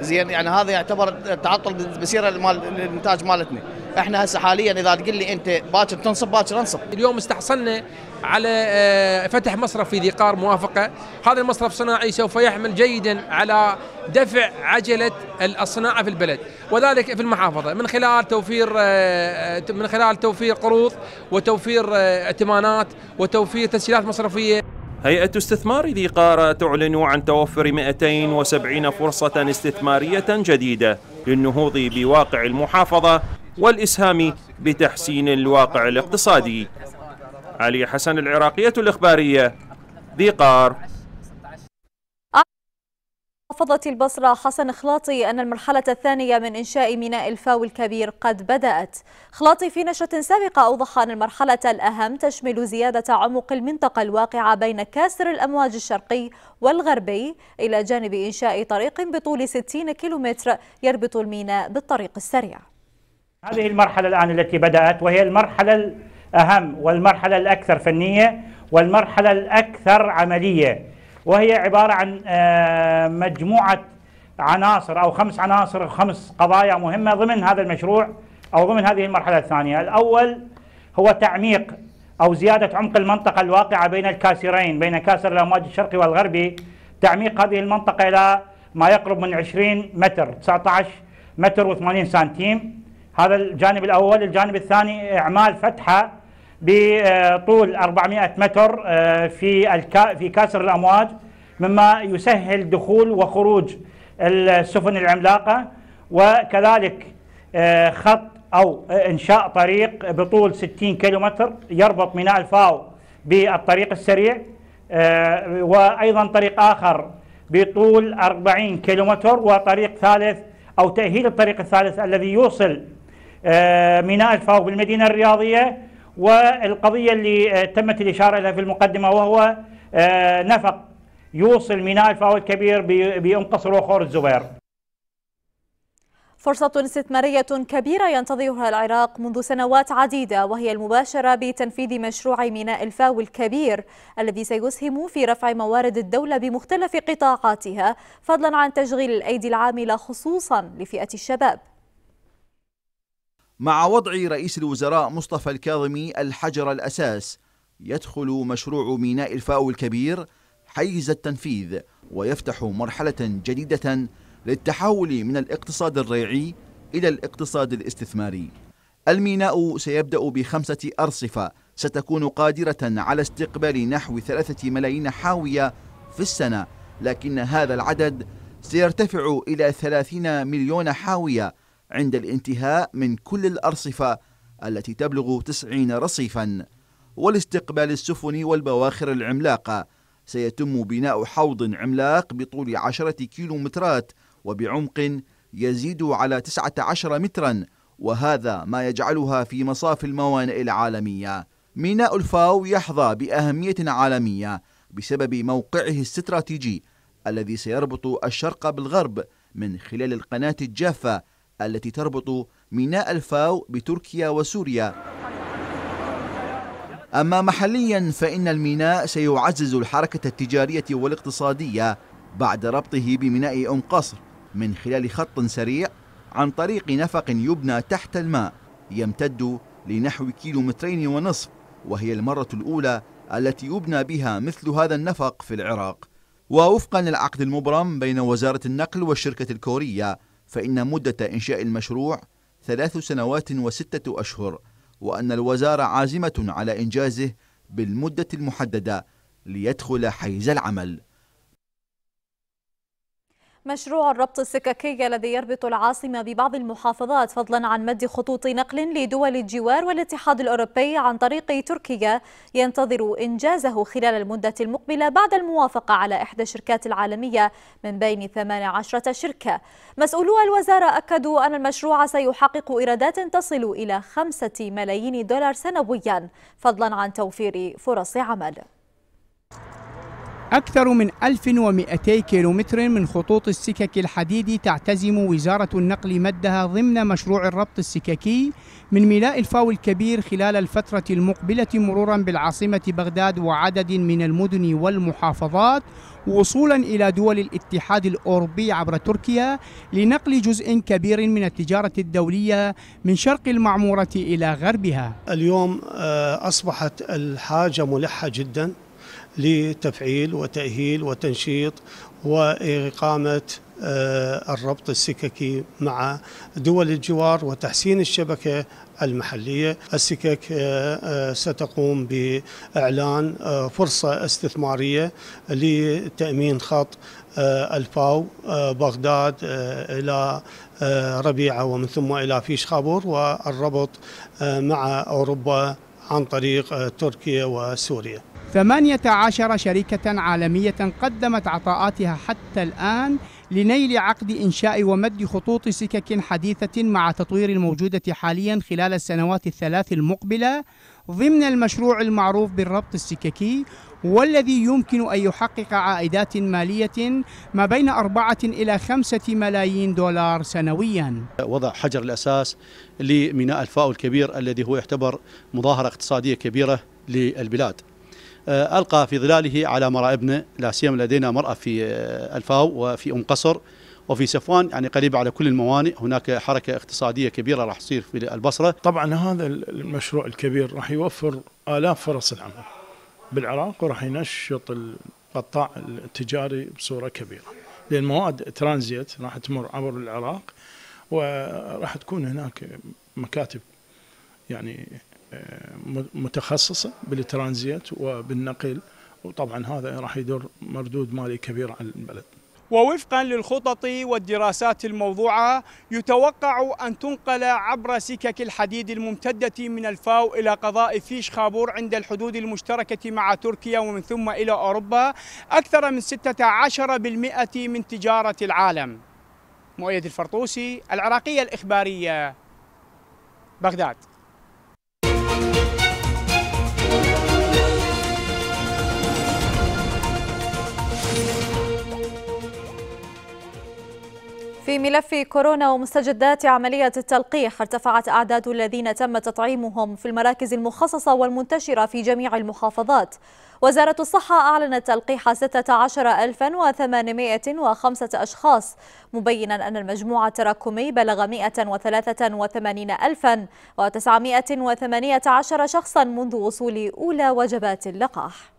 زين يعني هذا يعتبر تعطل بالمسيره مال الانتاج مالتنا احنا هسه حاليا اذا تقول لي انت باكر تنصب باكر انصب اليوم استحصلنا على آه، فتح مصرف في ذي قار موافقه هذا المصرف الصناعي سوف يحمل جيدا على دفع عجله الصناعه في البلد وذلك في المحافظه من خلال توفير آه، آه، من خلال توفير قروض وتوفير ائتمانات وتوفير تسهيلات مصرفيه هيئة استثمار ذي قارة تعلن عن توفر 270 فرصة استثمارية جديدة للنهوض بواقع المحافظة والإسهام بتحسين الواقع الاقتصادي علي حسن العراقية الإخبارية ذي قار محافظة البصرة حسن خلاطي أن المرحلة الثانية من إنشاء ميناء الفاو الكبير قد بدأت خلاطي في نشرة سابقة أوضح أن المرحلة الأهم تشمل زيادة عمق المنطقة الواقعة بين كاسر الأمواج الشرقي والغربي إلى جانب إنشاء طريق بطول 60 كيلومتر يربط الميناء بالطريق السريع هذه المرحلة الآن التي بدأت وهي المرحلة الأهم والمرحلة الأكثر فنية والمرحلة الأكثر عملية وهي عبارة عن آه، مجموعة عناصر أو خمس عناصر خمس قضايا مهمة ضمن هذا المشروع أو ضمن هذه المرحلة الثانية الأول هو تعميق أو زيادة عمق المنطقة الواقعة بين الكاسرين بين كاسر الأمواج الشرقي والغربي تعميق هذه المنطقة إلى ما يقرب من 20 متر 19 متر و80 سنتيم هذا الجانب الأول الجانب الثاني إعمال فتحة بطول 400 متر آه، في في كاسر الأمواج مما يسهل دخول وخروج السفن العملاقة وكذلك آه، خط أو إنشاء طريق بطول 60 كيلومتر يربط ميناء الفاو بالطريق السريع آه، وأيضا طريق آخر بطول 40 كيلومتر وطريق ثالث أو تأهيل الطريق الثالث الذي يوصل آه، ميناء الفاو بالمدينة الرياضية والقضية اللي آه، تمت الإشارة لها في المقدمة وهو آه، نفق يوصل ميناء الفاو الكبير بأم قصر وخور الزبير فرصة استثمارية كبيرة ينتظرها العراق منذ سنوات عديدة وهي المباشرة بتنفيذ مشروع ميناء الفاو الكبير الذي سيسهم في رفع موارد الدولة بمختلف قطاعاتها فضلا عن تشغيل الأيدي العاملة خصوصا لفئة الشباب مع وضع رئيس الوزراء مصطفى الكاظمي الحجر الأساس يدخل مشروع ميناء الفاو الكبير حيز التنفيذ ويفتح مرحلة جديدة للتحول من الاقتصاد الريعي إلى الاقتصاد الاستثماري الميناء سيبدأ بخمسة أرصفة ستكون قادرة على استقبال نحو ثلاثة ملايين حاوية في السنة لكن هذا العدد سيرتفع إلى ثلاثين مليون حاوية عند الانتهاء من كل الأرصفة التي تبلغ 90 رصيفا ولاستقبال السفن والبواخر العملاقة سيتم بناء حوض عملاق بطول 10 كيلومترات وبعمق يزيد على 19 مترا وهذا ما يجعلها في مصاف الموانئ العالمية ميناء الفاو يحظى بأهمية عالمية بسبب موقعه الاستراتيجي الذي سيربط الشرق بالغرب من خلال القناة الجافة التي تربط ميناء الفاو بتركيا وسوريا أما محليا فإن الميناء سيعزز الحركة التجارية والاقتصادية بعد ربطه بميناء أم قصر من خلال خط سريع عن طريق نفق يبنى تحت الماء يمتد لنحو كيلومترين ونصف وهي المرة الأولى التي يبنى بها مثل هذا النفق في العراق ووفقا للعقد المبرم بين وزارة النقل والشركة الكورية فإن مدة إنشاء المشروع ثلاث سنوات وستة أشهر وأن الوزارة عازمة على إنجازه بالمدة المحددة ليدخل حيز العمل مشروع الربط السككي الذي يربط العاصمة ببعض المحافظات فضلا عن مد خطوط نقل لدول الجوار والاتحاد الأوروبي عن طريق تركيا ينتظر إنجازه خلال المدة المقبلة بعد الموافقة على إحدى الشركات العالمية من بين 18 شركة مسؤولو الوزارة أكدوا أن المشروع سيحقق إيرادات تصل إلى 5 ملايين دولار سنويا فضلا عن توفير فرص عمل أكثر من 1200 كيلومتر من خطوط السكك الحديد تعتزم وزارة النقل مدها ضمن مشروع الربط السككي من ميناء الفاو الكبير خلال الفترة المقبلة مرورا بالعاصمة بغداد وعدد من المدن والمحافظات وصولا إلى دول الاتحاد الأوروبي عبر تركيا لنقل جزء كبير من التجارة الدولية من شرق المعمورة إلى غربها اليوم آه، أصبحت الحاجة ملحة جداً لتفعيل وتأهيل وتنشيط وإقامة آه، الربط السككي مع دول الجوار وتحسين الشبكة المحلية السكك آه، آه، ستقوم بإعلان فرصة استثمارية لتأمين خط الفاو بغداد إلى ربيعة ومن ثم إلى فيشخابور والربط مع أوروبا عن طريق تركيا وسوريا 18 شركة عالمية قدمت عطاءاتها حتى الآن لنيل عقد إنشاء ومد خطوط سكك حديثة مع تطوير الموجودة حاليا خلال السنوات الثلاث المقبلة ضمن المشروع المعروف بالربط السككي والذي يمكن أن يحقق عائدات مالية ما بين أربعة إلى خمسة ملايين دولار سنويا وضع حجر الأساس لميناء الفاو الكبير الذي هو يعتبر مظاهرة اقتصادية كبيرة للبلاد آه، ألقى في ظلاله على مرائبنا لا سيما لدينا مرأة في آه، الفاو وفي أم قصر وفي سفوان يعني قريبة على كل الموانئ هناك حركة اقتصادية كبيرة راح تصير في البصرة طبعا هذا المشروع الكبير راح يوفر آلاف فرص العمل بالعراق وراح ينشط القطاع التجاري بصورة كبيرة لأن مواد ترانزيت راح تمر عبر العراق وراح تكون هناك مكاتب يعني متخصصه بالترانزيت وبالنقل وطبعا هذا راح يدر مردود مالي كبير على البلد ووفقا للخطط والدراسات الموضوعة يتوقع أن تنقل عبر سكك الحديد الممتدة من الفاو إلى قضاء فيش خابور عند الحدود المشتركة مع تركيا ومن ثم إلى أوروبا أكثر من 16% من تجارة العالم مؤيد الفرطوسي العراقية الإخبارية بغداد في ملف كورونا ومستجدات عملية التلقيح ارتفعت أعداد الذين تم تطعيمهم في المراكز المخصصة والمنتشرة في جميع المحافظات وزارة الصحة أعلنت تلقيح 16805 أشخاص مبينا أن المجموع التراكمي بلغ 183918 شخصا منذ وصول أولى وجبات اللقاح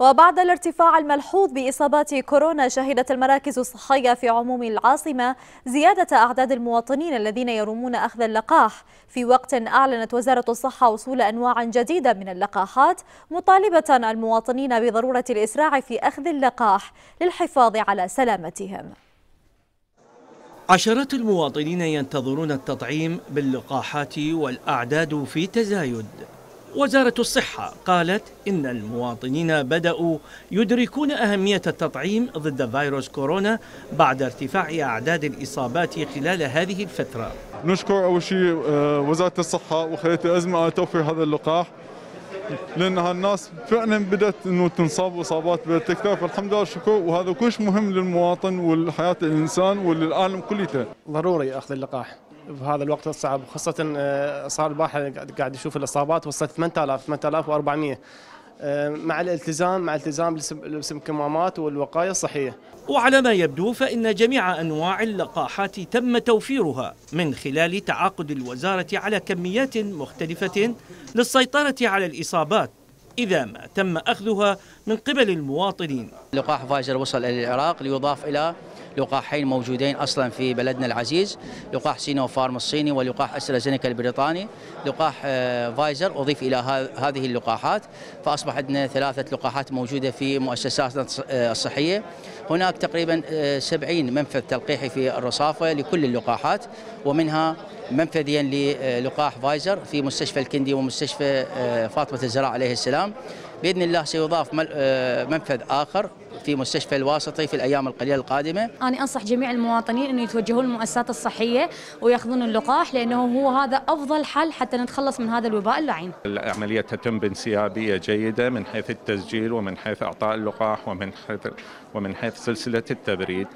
وبعد الارتفاع الملحوظ بإصابات كورونا شهدت المراكز الصحية في عموم العاصمة زيادة أعداد المواطنين الذين يرمون أخذ اللقاح في وقت أعلنت وزارة الصحة وصول أنواع جديدة من اللقاحات مطالبة المواطنين بضرورة الإسراع في أخذ اللقاح للحفاظ على سلامتهم عشرات المواطنين ينتظرون التطعيم باللقاحات والأعداد في تزايد وزارة الصحة قالت إن المواطنين بدأوا يدركون أهمية التطعيم ضد فيروس كورونا بعد ارتفاع أعداد الإصابات خلال هذه الفترة نشكر أول شيء آه، وزارة الصحة وخلية الأزمة على توفير هذا اللقاح لأن هالناس فعلا بدأت أنه تنصاب وإصابات بدأت تكثر فالحمد لله شكر وهذا كلش مهم للمواطن والحياة الإنسان وللعالم كليته ضروري أخذ اللقاح في هذا الوقت الصعب خاصة آه، صار البارحة قاعد يشوف الإصابات وصلت 8000 8400 آه، مع الالتزام مع التزام باسم الكمامات والوقايه الصحيه. وعلى ما يبدو فان جميع انواع اللقاحات تم توفيرها من خلال تعاقد الوزاره على كميات مختلفه للسيطره على الاصابات إذا ما تم أخذها من قبل المواطنين لقاح فايزر وصل إلى العراق ليضاف إلى لقاحين موجودين أصلا في بلدنا العزيز لقاح سينوفارم الصيني ولقاح أسترازينيكا البريطاني لقاح آه، فايزر أضيف إلى هذه اللقاحات فأصبح عندنا ثلاثة لقاحات موجودة في مؤسساتنا آه، الصحية هناك تقريبا 70 آه، منفذ تلقيحي في الرصافة لكل اللقاحات ومنها منفذيا للقاح فايزر في مستشفى الكندي ومستشفى فاطمة الزراعة عليه السلام باذن الله سيضاف آه، منفذ اخر في مستشفى الواسطي في الايام القليله القادمه. انا انصح جميع المواطنين انه يتوجهون للمؤسسات الصحيه وياخذون اللقاح لانه هو هذا افضل حل حتى نتخلص من هذا الوباء اللعين. العمليه تتم بانسيابيه جيده من حيث التسجيل ومن حيث اعطاء اللقاح ومن حيث ومن حيث سلسله التبريد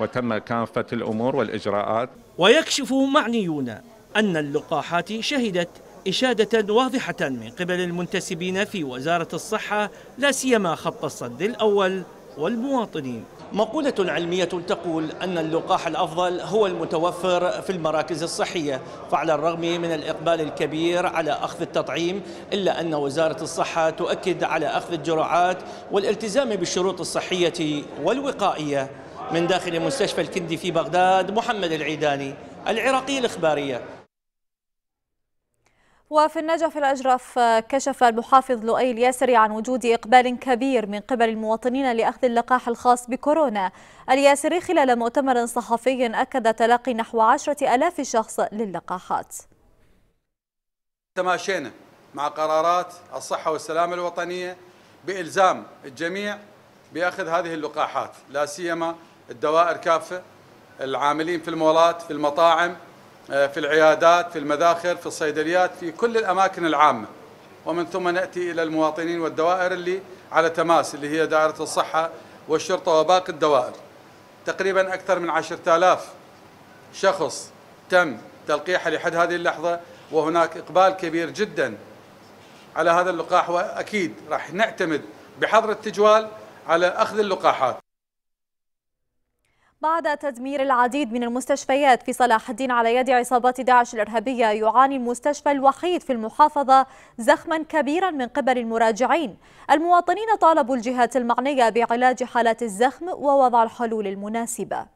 وتم كافه الامور والاجراءات. ويكشف معنيون ان اللقاحات شهدت إشادة واضحة من قبل المنتسبين في وزارة الصحة لا سيما خط الصد الأول والمواطنين مقولة علمية تقول أن اللقاح الأفضل هو المتوفر في المراكز الصحية فعلى الرغم من الإقبال الكبير على أخذ التطعيم إلا أن وزارة الصحة تؤكد على أخذ الجرعات والالتزام بالشروط الصحية والوقائية من داخل مستشفى الكندي في بغداد محمد العيداني العراقي الإخبارية وفي النجف الأجرف كشف المحافظ لؤي الياسري عن وجود إقبال كبير من قبل المواطنين لأخذ اللقاح الخاص بكورونا الياسري خلال مؤتمر صحفي أكد تلقي نحو عشرة ألاف شخص للقاحات تماشينا مع قرارات الصحة والسلامة الوطنية بإلزام الجميع بأخذ هذه اللقاحات لا سيما الدوائر كافة العاملين في المولات في المطاعم آه، في العيادات في المذاخر في الصيدليات في كل الأماكن العامة ومن ثم نأتي إلى المواطنين والدوائر اللي على تماس اللي هي دائرة الصحة والشرطة وباقي الدوائر تقريبا أكثر من عشرة آلاف شخص تم تلقيحه لحد هذه اللحظة وهناك إقبال كبير جدا على هذا اللقاح وأكيد راح نعتمد بحظر التجوال على أخذ اللقاحات بعد تدمير العديد من المستشفيات في صلاح الدين على يد عصابات داعش الإرهابية يعاني المستشفى الوحيد في المحافظة زخما كبيرا من قبل المراجعين المواطنين طالبوا الجهات المعنية بعلاج حالات الزخم ووضع الحلول المناسبة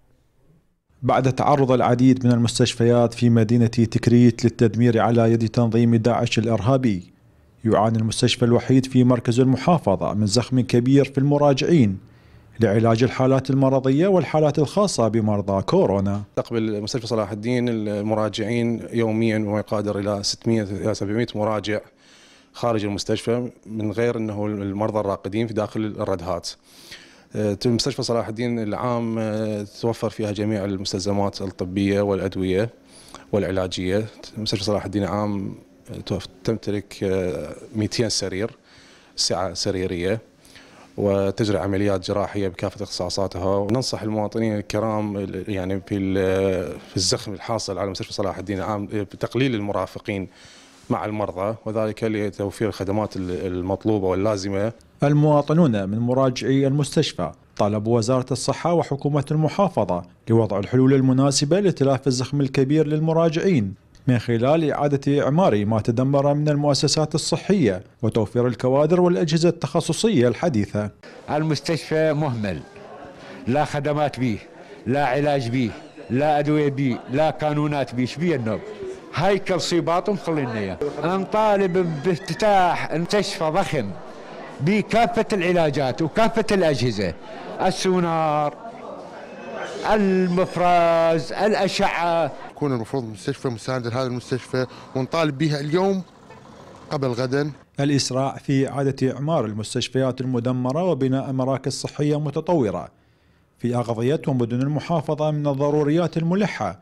بعد تعرض العديد من المستشفيات في مدينة تكريت للتدمير على يد تنظيم داعش الإرهابي يعاني المستشفى الوحيد في مركز المحافظة من زخم كبير في المراجعين لعلاج الحالات المرضية والحالات الخاصة بمرضى كورونا تقبل مستشفى صلاح الدين المراجعين يوميا وما يقادر إلى 600 إلى 700 مراجع خارج المستشفى من غير أنه المرضى الراقدين في داخل الردهات آه، مستشفى صلاح الدين العام آه، توفر فيها جميع المستلزمات الطبية والأدوية والعلاجية مستشفى صلاح الدين العام آه، تمتلك 200 سرير سعة سريرية وتجري عمليات جراحيه بكافه اختصاصاتها وننصح المواطنين الكرام يعني في الزخم الحاصل على مستشفى صلاح الدين العام بتقليل المرافقين مع المرضى وذلك لتوفير الخدمات المطلوبه واللازمه. المواطنون من مراجعي المستشفى طالبوا وزاره الصحه وحكومه المحافظه لوضع الحلول المناسبه لتلافي الزخم الكبير للمراجعين من خلال إعادة إعمار ما تدمر من المؤسسات الصحية وتوفير الكوادر والأجهزة التخصصية الحديثة المستشفى مهمل لا خدمات بيه لا علاج بيه لا أدوية بيه لا قانونات بيه شبيه النوب هاي كل صيباطهم خلينا اياه نطالب بافتتاح مستشفى ضخم بكافة العلاجات وكافة الأجهزة السونار المفراز الأشعة تكون المفروض مستشفى مساندة لهذا المستشفى ونطالب بها اليوم قبل غدا الإسراع في إعادة إعمار المستشفيات المدمرة وبناء مراكز صحية متطورة في أغضية ومدن المحافظة من الضروريات الملحة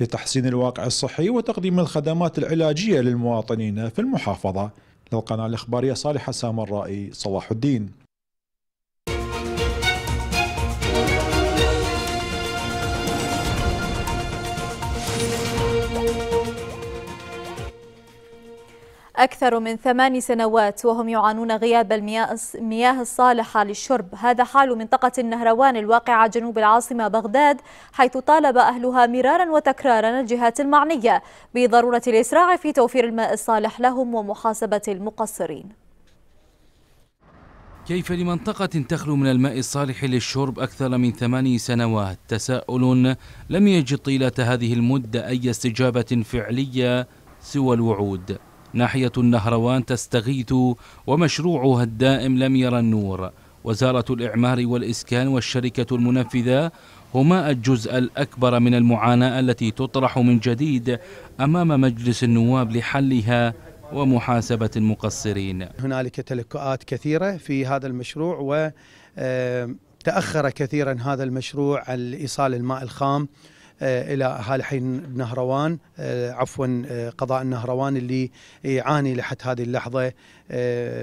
لتحسين الواقع الصحي وتقديم الخدمات العلاجية للمواطنين في المحافظة للقناة الإخبارية صالح سامرائي صلاح الدين أكثر من ثمان سنوات وهم يعانون غياب المياه الصالحة للشرب هذا حال منطقة النهروان الواقعة جنوب العاصمة بغداد حيث طالب أهلها مرارا وتكرارا الجهات المعنية بضرورة الإسراع في توفير الماء الصالح لهم ومحاسبة المقصرين كيف لمنطقة تخلو من الماء الصالح للشرب أكثر من ثماني سنوات تساؤل لم يجد طيلة هذه المدة أي استجابة فعلية سوى الوعود ناحية النهروان تستغيث ومشروعها الدائم لم يرى النور وزارة الإعمار والإسكان والشركة المنفذة هما الجزء الأكبر من المعاناة التي تطرح من جديد أمام مجلس النواب لحلها ومحاسبة المقصرين هنالك تلكؤات كثيرة في هذا المشروع وتأخر آه، كثيرا هذا المشروع الإيصال إيصال الماء الخام آه، الى اهالي حي النهروان آه، عفوا آه، قضاء النهروان اللي يعاني لحد هذه اللحظه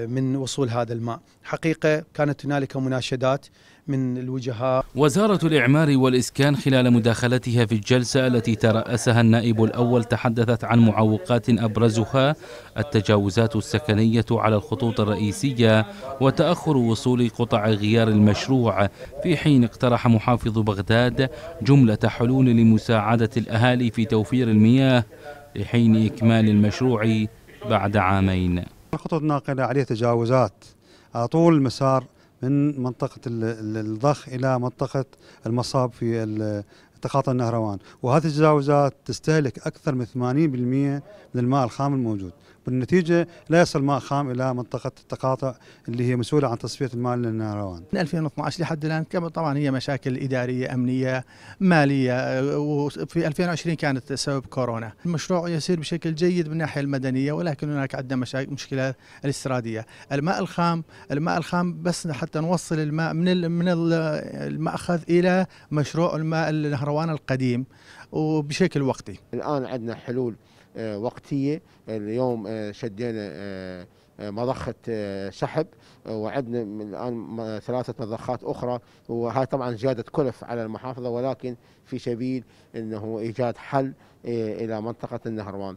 من وصول هذا الماء. حقيقه كانت هنالك مناشدات من الوجهاء وزارة الإعمار والإسكان خلال مداخلتها في الجلسة التي ترأسها النائب الأول تحدثت عن معوقات أبرزها التجاوزات السكنية على الخطوط الرئيسية وتأخر وصول قطع غيار المشروع في حين اقترح محافظ بغداد جملة حلول لمساعدة الأهالي في توفير المياه لحين إكمال المشروع بعد عامين الخطوط الناقلة عليها تجاوزات على طول المسار من منطقة الضخ إلى منطقة المصاب في تقاطع النهروان وهذه التجاوزات تستهلك أكثر من 80% من الماء الخام الموجود بالنتيجه لا يصل ماء خام الى منطقه التقاطع اللي هي مسؤوله عن تصفيه الماء للنهروان. من 2012 لحد الان كما طبعا هي مشاكل اداريه امنيه ماليه وفي 2020 كانت سبب كورونا. المشروع يسير بشكل جيد من الناحيه المدنيه ولكن هناك عندنا مشاكل مشكله الاستيراديه. الماء الخام الماء الخام بس حتى نوصل الماء من من الماخذ الى مشروع الماء النهروان القديم وبشكل وقتي. الان عندنا حلول آه، وقتيه آه، اليوم آه، شدينا مضخة سحب وعندنا الآن ثلاثة مضخات أخرى وهذا طبعا زيادة كلف على المحافظة ولكن في سبيل أنه إيجاد حل إلى منطقة النهروان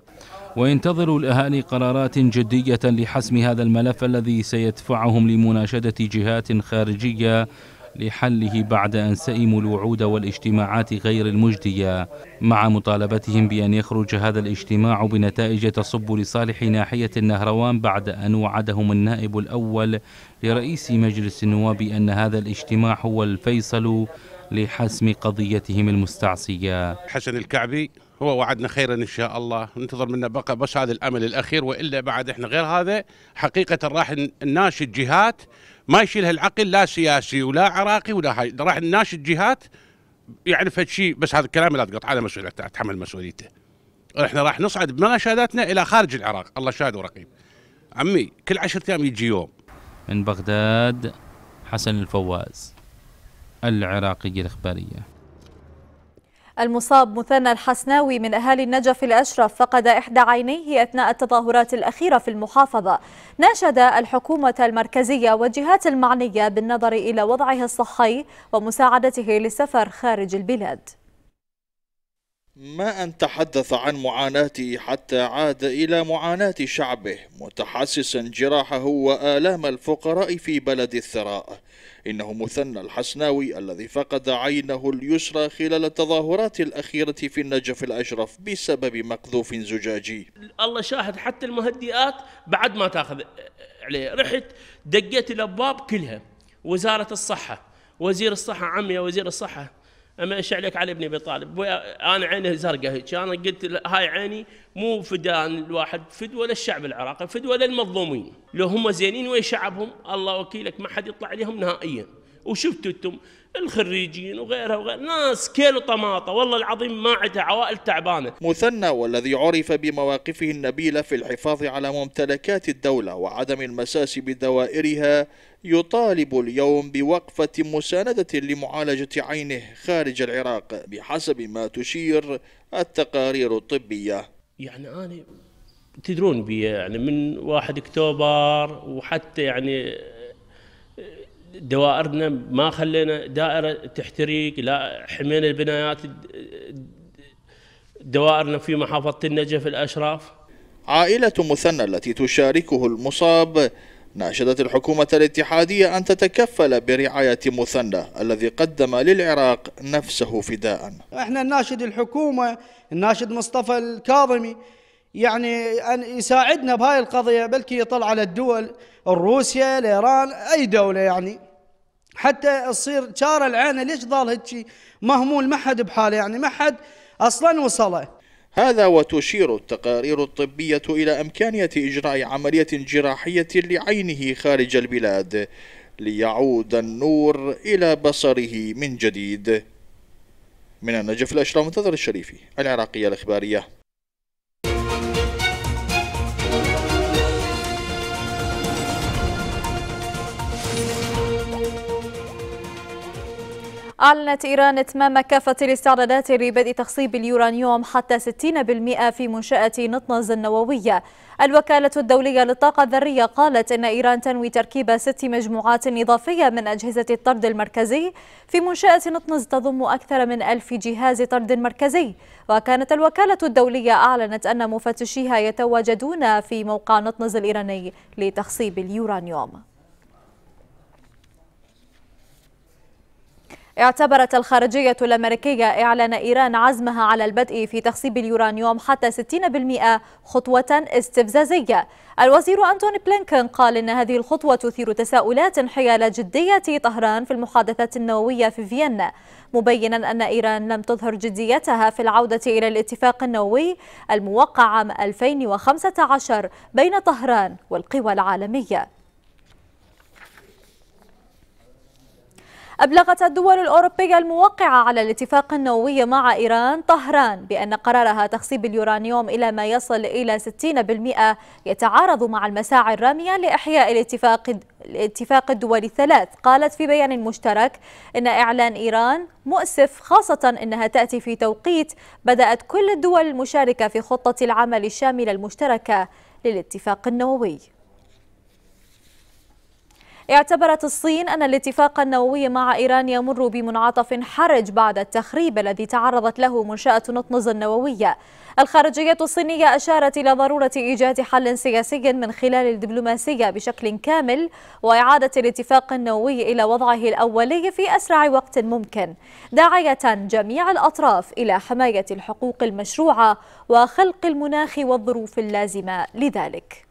وينتظر الأهالي قرارات جدية لحسم هذا الملف الذي سيدفعهم لمناشدة جهات خارجية لحله بعد أن سئموا الوعود والاجتماعات غير المجدية مع مطالبتهم بأن يخرج هذا الاجتماع بنتائج تصب لصالح ناحية النهروان بعد أن وعدهم النائب الأول لرئيس مجلس النواب أن هذا الاجتماع هو الفيصل لحسم قضيتهم المستعصية حسن الكعبي هو وعدنا خيرا ان شاء الله ننتظر منه بقى بس هذا الامل الاخير والا بعد احنا غير هذا حقيقه راح نناشد جهات ما يشيلها العقل لا سياسي ولا عراقي ولا هاي راح نناشد جهات يعرف هالشيء بس هذا الكلام لا تقطع على مسؤوليته اتحمل مسؤوليته احنا راح نصعد بمناشداتنا الى خارج العراق الله شاهد ورقيب عمي كل عشرة ايام يجي يوم من بغداد حسن الفواز العراقي الإخبارية المصاب مثنى الحسناوي من أهالي النجف الأشرف فقد إحدى عينيه أثناء التظاهرات الأخيرة في المحافظة ناشد الحكومة المركزية والجهات المعنية بالنظر إلى وضعه الصحي ومساعدته للسفر خارج البلاد ما أن تحدث عن معاناته حتى عاد إلى معاناة شعبه متحسسا جراحه وآلام الفقراء في بلد الثراء إنه مثنى الحسناوي الذي فقد عينه اليسرى خلال التظاهرات الأخيرة في النجف الأشرف بسبب مقذوف زجاجي الله شاهد حتى المهدئات بعد ما تاخذ عليه رحت دقيت الأبواب كلها وزارة الصحة وزير الصحة عمي وزير الصحة اما ايش عليك علي بن ابي طالب انا عينه زرقاء هيك انا قلت هاي عيني مو فدان الواحد فدوى للشعب العراقي فدوى للمظلومين لو هم زينين ويا شعبهم الله وكيلك ما حد يطلع عليهم نهائيا وشفتوا انتم الخريجين وغيرها وغير ناس كيلو طماطه والله العظيم ما عندها عوائل تعبانه. مثنى والذي عرف بمواقفه النبيله في الحفاظ على ممتلكات الدوله وعدم المساس بدوائرها يطالب اليوم بوقفة مساندة لمعالجة عينه خارج العراق بحسب ما تشير التقارير الطبية يعني أنا تدرون بي يعني من 1 أكتوبر وحتى يعني دوائرنا ما خلينا دائرة تحترق لا حمينا البنايات دوائرنا في محافظة النجف الأشراف عائلة مثنى التي تشاركه المصاب ناشدت الحكومة الاتحادية أن تتكفل برعاية مثنى الذي قدم للعراق نفسه فداء احنا ناشد الحكومة ناشد مصطفى الكاظمي يعني أن يساعدنا بهاي القضية بلكي يطلع على الدول روسيا الإيران أي دولة يعني حتى تصير شارة العين ليش ظل هيك مهمول ما حد بحاله يعني ما حد أصلا وصله هذا وتشير التقارير الطبية إلى إمكانية إجراء عملية جراحية لعينه خارج البلاد ليعود النور إلى بصره من جديد من النجف الأشرى منتظر الشريفي العراقية الإخبارية أعلنت إيران إتمام كافة الاستعدادات لبدء تخصيب اليورانيوم حتى 60% في منشأة نطنز النووية. الوكالة الدولية للطاقة الذرية قالت إن إيران تنوي تركيب ست مجموعات إضافية من أجهزة الطرد المركزي في منشأة نطنز تضم أكثر من ألف جهاز طرد مركزي. وكانت الوكالة الدولية أعلنت أن مفتشيها يتواجدون في موقع نطنز الإيراني لتخصيب اليورانيوم. اعتبرت الخارجية الأمريكية إعلان إيران عزمها على البدء في تخصيب اليورانيوم حتى 60% خطوة استفزازية الوزير أنتوني بلينكن قال إن هذه الخطوة تثير تساؤلات حيال جدية طهران في المحادثات النووية في فيينا مبينا أن إيران لم تظهر جديتها في العودة إلى الاتفاق النووي الموقع عام 2015 بين طهران والقوى العالمية أبلغت الدول الأوروبية الموقعة على الاتفاق النووي مع إيران طهران بأن قرارها تخصيب اليورانيوم إلى ما يصل إلى 60% يتعارض مع المساعي الرامية لإحياء الاتفاق الاتفاق الدولي الثلاث قالت في بيان مشترك إن إعلان إيران مؤسف خاصة أنها تأتي في توقيت بدأت كل الدول المشاركة في خطة العمل الشاملة المشتركة للاتفاق النووي اعتبرت الصين أن الاتفاق النووي مع إيران يمر بمنعطف حرج بعد التخريب الذي تعرضت له منشأة نطنز النووية الخارجية الصينية أشارت إلى ضرورة إيجاد حل سياسي من خلال الدبلوماسية بشكل كامل وإعادة الاتفاق النووي إلى وضعه الأولي في أسرع وقت ممكن داعية جميع الأطراف إلى حماية الحقوق المشروعة وخلق المناخ والظروف اللازمة لذلك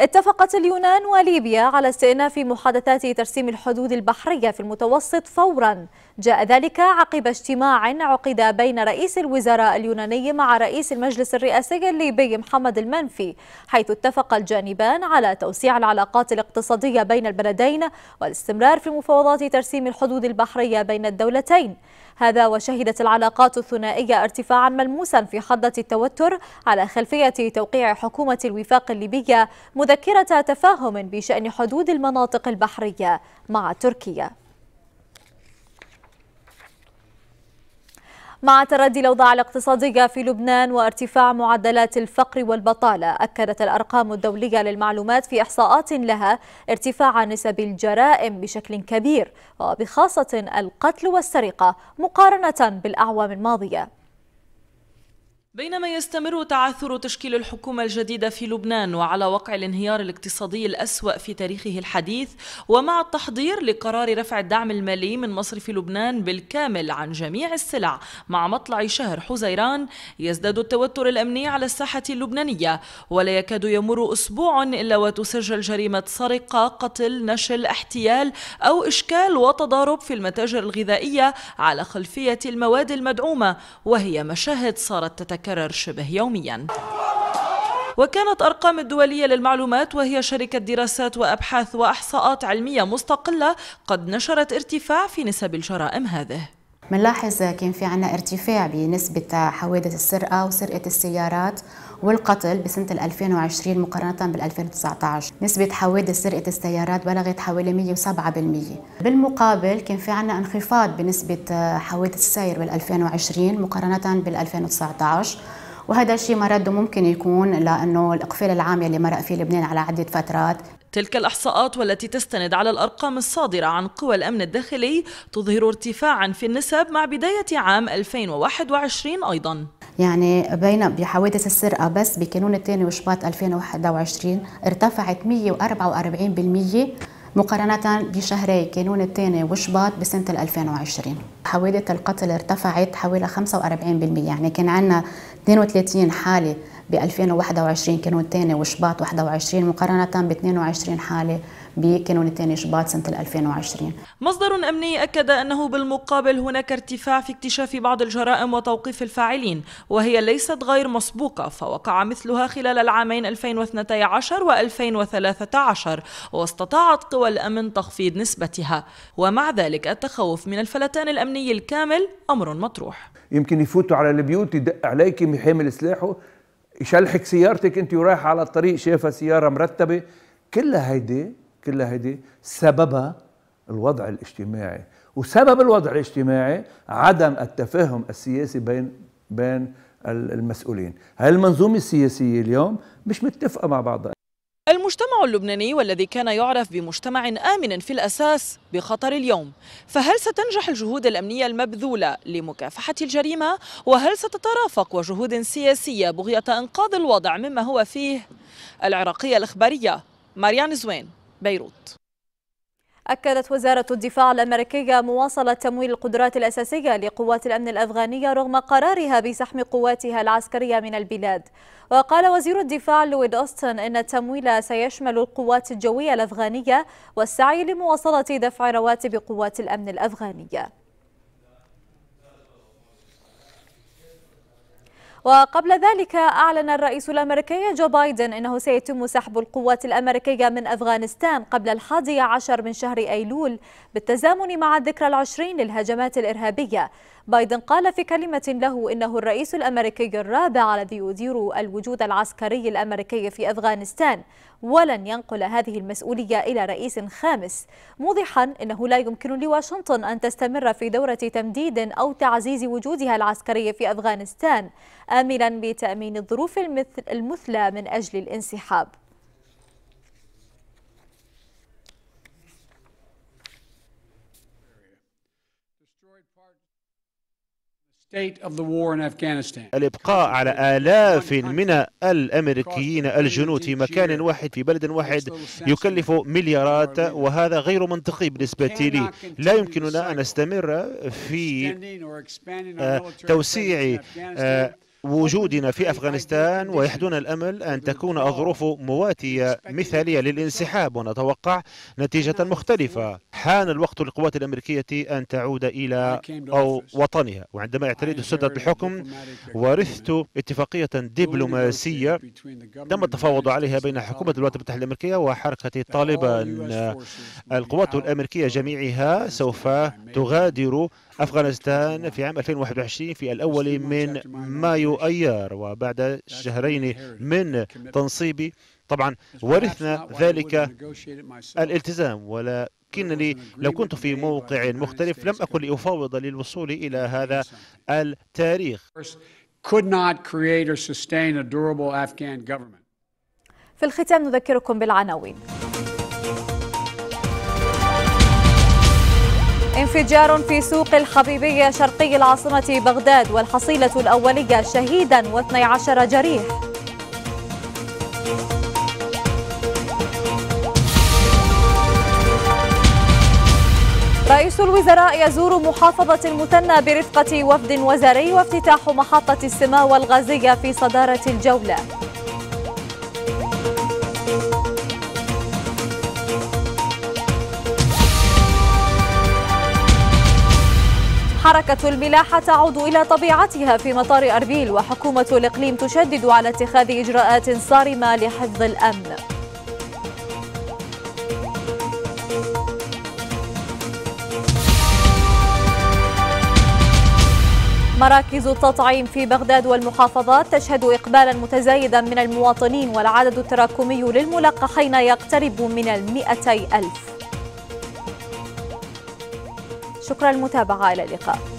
اتفقت اليونان وليبيا على استئناف محادثات ترسيم الحدود البحرية في المتوسط فورا جاء ذلك عقب اجتماع عقد بين رئيس الوزراء اليوناني مع رئيس المجلس الرئاسي الليبي محمد المنفي حيث اتفق الجانبان على توسيع العلاقات الاقتصادية بين البلدين والاستمرار في مفاوضات ترسيم الحدود البحرية بين الدولتين هذا وشهدت العلاقات الثنائية ارتفاعا ملموسا في حضة التوتر على خلفية توقيع حكومة الوفاق الليبية مذكرة تفاهم بشأن حدود المناطق البحرية مع تركيا مع تردي الأوضاع الاقتصادية في لبنان وارتفاع معدلات الفقر والبطالة أكدت الأرقام الدولية للمعلومات في إحصاءات لها ارتفاع نسب الجرائم بشكل كبير وبخاصة القتل والسرقة مقارنة بالأعوام الماضية بينما يستمر تعثر تشكيل الحكومة الجديدة في لبنان وعلى وقع الانهيار الاقتصادي الأسوأ في تاريخه الحديث ومع التحضير لقرار رفع الدعم المالي من مصرف لبنان بالكامل عن جميع السلع مع مطلع شهر حزيران يزداد التوتر الأمني على الساحة اللبنانية ولا يكاد يمر أسبوع إلا وتسجل جريمة سرقة قتل نشل احتيال أو إشكال وتضارب في المتاجر الغذائية على خلفية المواد المدعومة وهي مشاهد صارت تتكلم تتكرر شبه يومياً وكانت أرقام الدولية للمعلومات وهي شركة دراسات وأبحاث وأحصاءات علمية مستقلة قد نشرت ارتفاع في نسب الجرائم هذه بنلاحظ كان في عنا ارتفاع بنسبة حوادث السرقة وسرقة السيارات والقتل بسنة 2020 مقارنة بال 2019 نسبة حوادث سرقة السيارات بلغت حوالي 107% بالمقابل كان في عنا انخفاض بنسبة حوادث السير بال 2020 مقارنة بال 2019 وهذا الشيء مرده ممكن يكون لانه الاقفال العام يلي مرق فيه لبنان على عده فترات تلك الإحصاءات والتي تستند على الأرقام الصادرة عن قوى الأمن الداخلي تظهر ارتفاعا في النسب مع بداية عام 2021 أيضا يعني بين بحوادث السرقة بس بكانون الثاني وشباط 2021 ارتفعت 144% مقارنة بشهري كانون الثاني وشباط بسنة 2020 حوادث القتل ارتفعت حوالي 45% يعني كان عندنا 32 حالة ب 2021 كانون الثاني وشباط 21 مقارنة ب 22 حالة بكانون الثاني شباط سنة 2020 مصدر أمني أكد أنه بالمقابل هناك ارتفاع في اكتشاف بعض الجرائم وتوقيف الفاعلين وهي ليست غير مسبوقة فوقع مثلها خلال العامين 2012 و 2013 واستطاعت قوى الأمن تخفيض نسبتها ومع ذلك التخوف من الفلتان الأمني الكامل أمر مطروح يمكن يفوتوا على البيوت يدق عليك حامل سلاحه يشلحك سيارتك انت ورايح على الطريق شايفها سياره مرتبه كل هيدي كل هيدي سببها الوضع الاجتماعي وسبب الوضع الاجتماعي عدم التفاهم السياسي بين بين المسؤولين هاي المنظومه السياسيه اليوم مش متفقه مع بعضها المجتمع اللبناني والذي كان يعرف بمجتمع آمن في الأساس بخطر اليوم فهل ستنجح الجهود الأمنية المبذولة لمكافحة الجريمة؟ وهل ستترافق وجهود سياسية بغية إنقاذ الوضع مما هو فيه؟ العراقية الإخبارية ماريان زوين بيروت أكدت وزارة الدفاع الأمريكية مواصلة تمويل القدرات الأساسية لقوات الأمن الأفغانية رغم قرارها بسحب قواتها العسكرية من البلاد وقال وزير الدفاع لويد أوستن إن التمويل سيشمل القوات الجوية الأفغانية والسعي لمواصلة دفع رواتب قوات الأمن الأفغانية وقبل ذلك أعلن الرئيس الأمريكي جو بايدن أنه سيتم سحب القوات الأمريكية من أفغانستان قبل الحادي عشر من شهر أيلول بالتزامن مع الذكرى العشرين للهجمات الإرهابية بايدن قال في كلمة له إنه الرئيس الأمريكي الرابع الذي يدير الوجود العسكري الأمريكي في أفغانستان ولن ينقل هذه المسؤولية إلى رئيس خامس موضحا أنه لا يمكن لواشنطن أن تستمر في دورة تمديد أو تعزيز وجودها العسكري في أفغانستان آملا بتأمين الظروف المثلى من أجل الانسحاب الإبقاء على آلاف من الأمريكيين الجنود في مكان واحد في بلد واحد يكلف مليارات وهذا غير منطقي بالنسبة لي لا يمكننا أن نستمر في آه، توسيع آه، وجودنا في أفغانستان ويحدون الأمل أن تكون الظروف مواتية مثالية للانسحاب ونتوقع نتيجة مختلفة حان الوقت للقوات الأمريكية أن تعود إلى أو وطنها وعندما اعتريت سدة الحكم ورثت اتفاقية دبلوماسية تم التفاوض عليها بين حكومة الولايات المتحدة الأمريكية وحركة طالبان القوات الأمريكية جميعها سوف تغادر أفغانستان في عام 2021 في الأول من مايو أيار وبعد شهرين من تنصيبي طبعا ورثنا ذلك الالتزام ولا لكنني لو كنت في موقع مختلف لم أكن لأفاوض للوصول إلى هذا التاريخ في الختام نذكركم بالعناوين انفجار في سوق الحبيبية شرقي العاصمة بغداد والحصيلة الأولية شهيدا واثني عشر جريح رئيس الوزراء يزور محافظة المثنى برفقة وفد وزاري وافتتاح محطة السماوة الغازية في صدارة الجولة حركة الملاحة تعود إلى طبيعتها في مطار أربيل وحكومة الإقليم تشدد على اتخاذ إجراءات صارمة لحفظ الأمن مراكز التطعيم في بغداد والمحافظات تشهد إقبالا متزايدا من المواطنين والعدد التراكمي للملقحين يقترب من المئتي ألف شكرا للمتابعة إلى اللقاء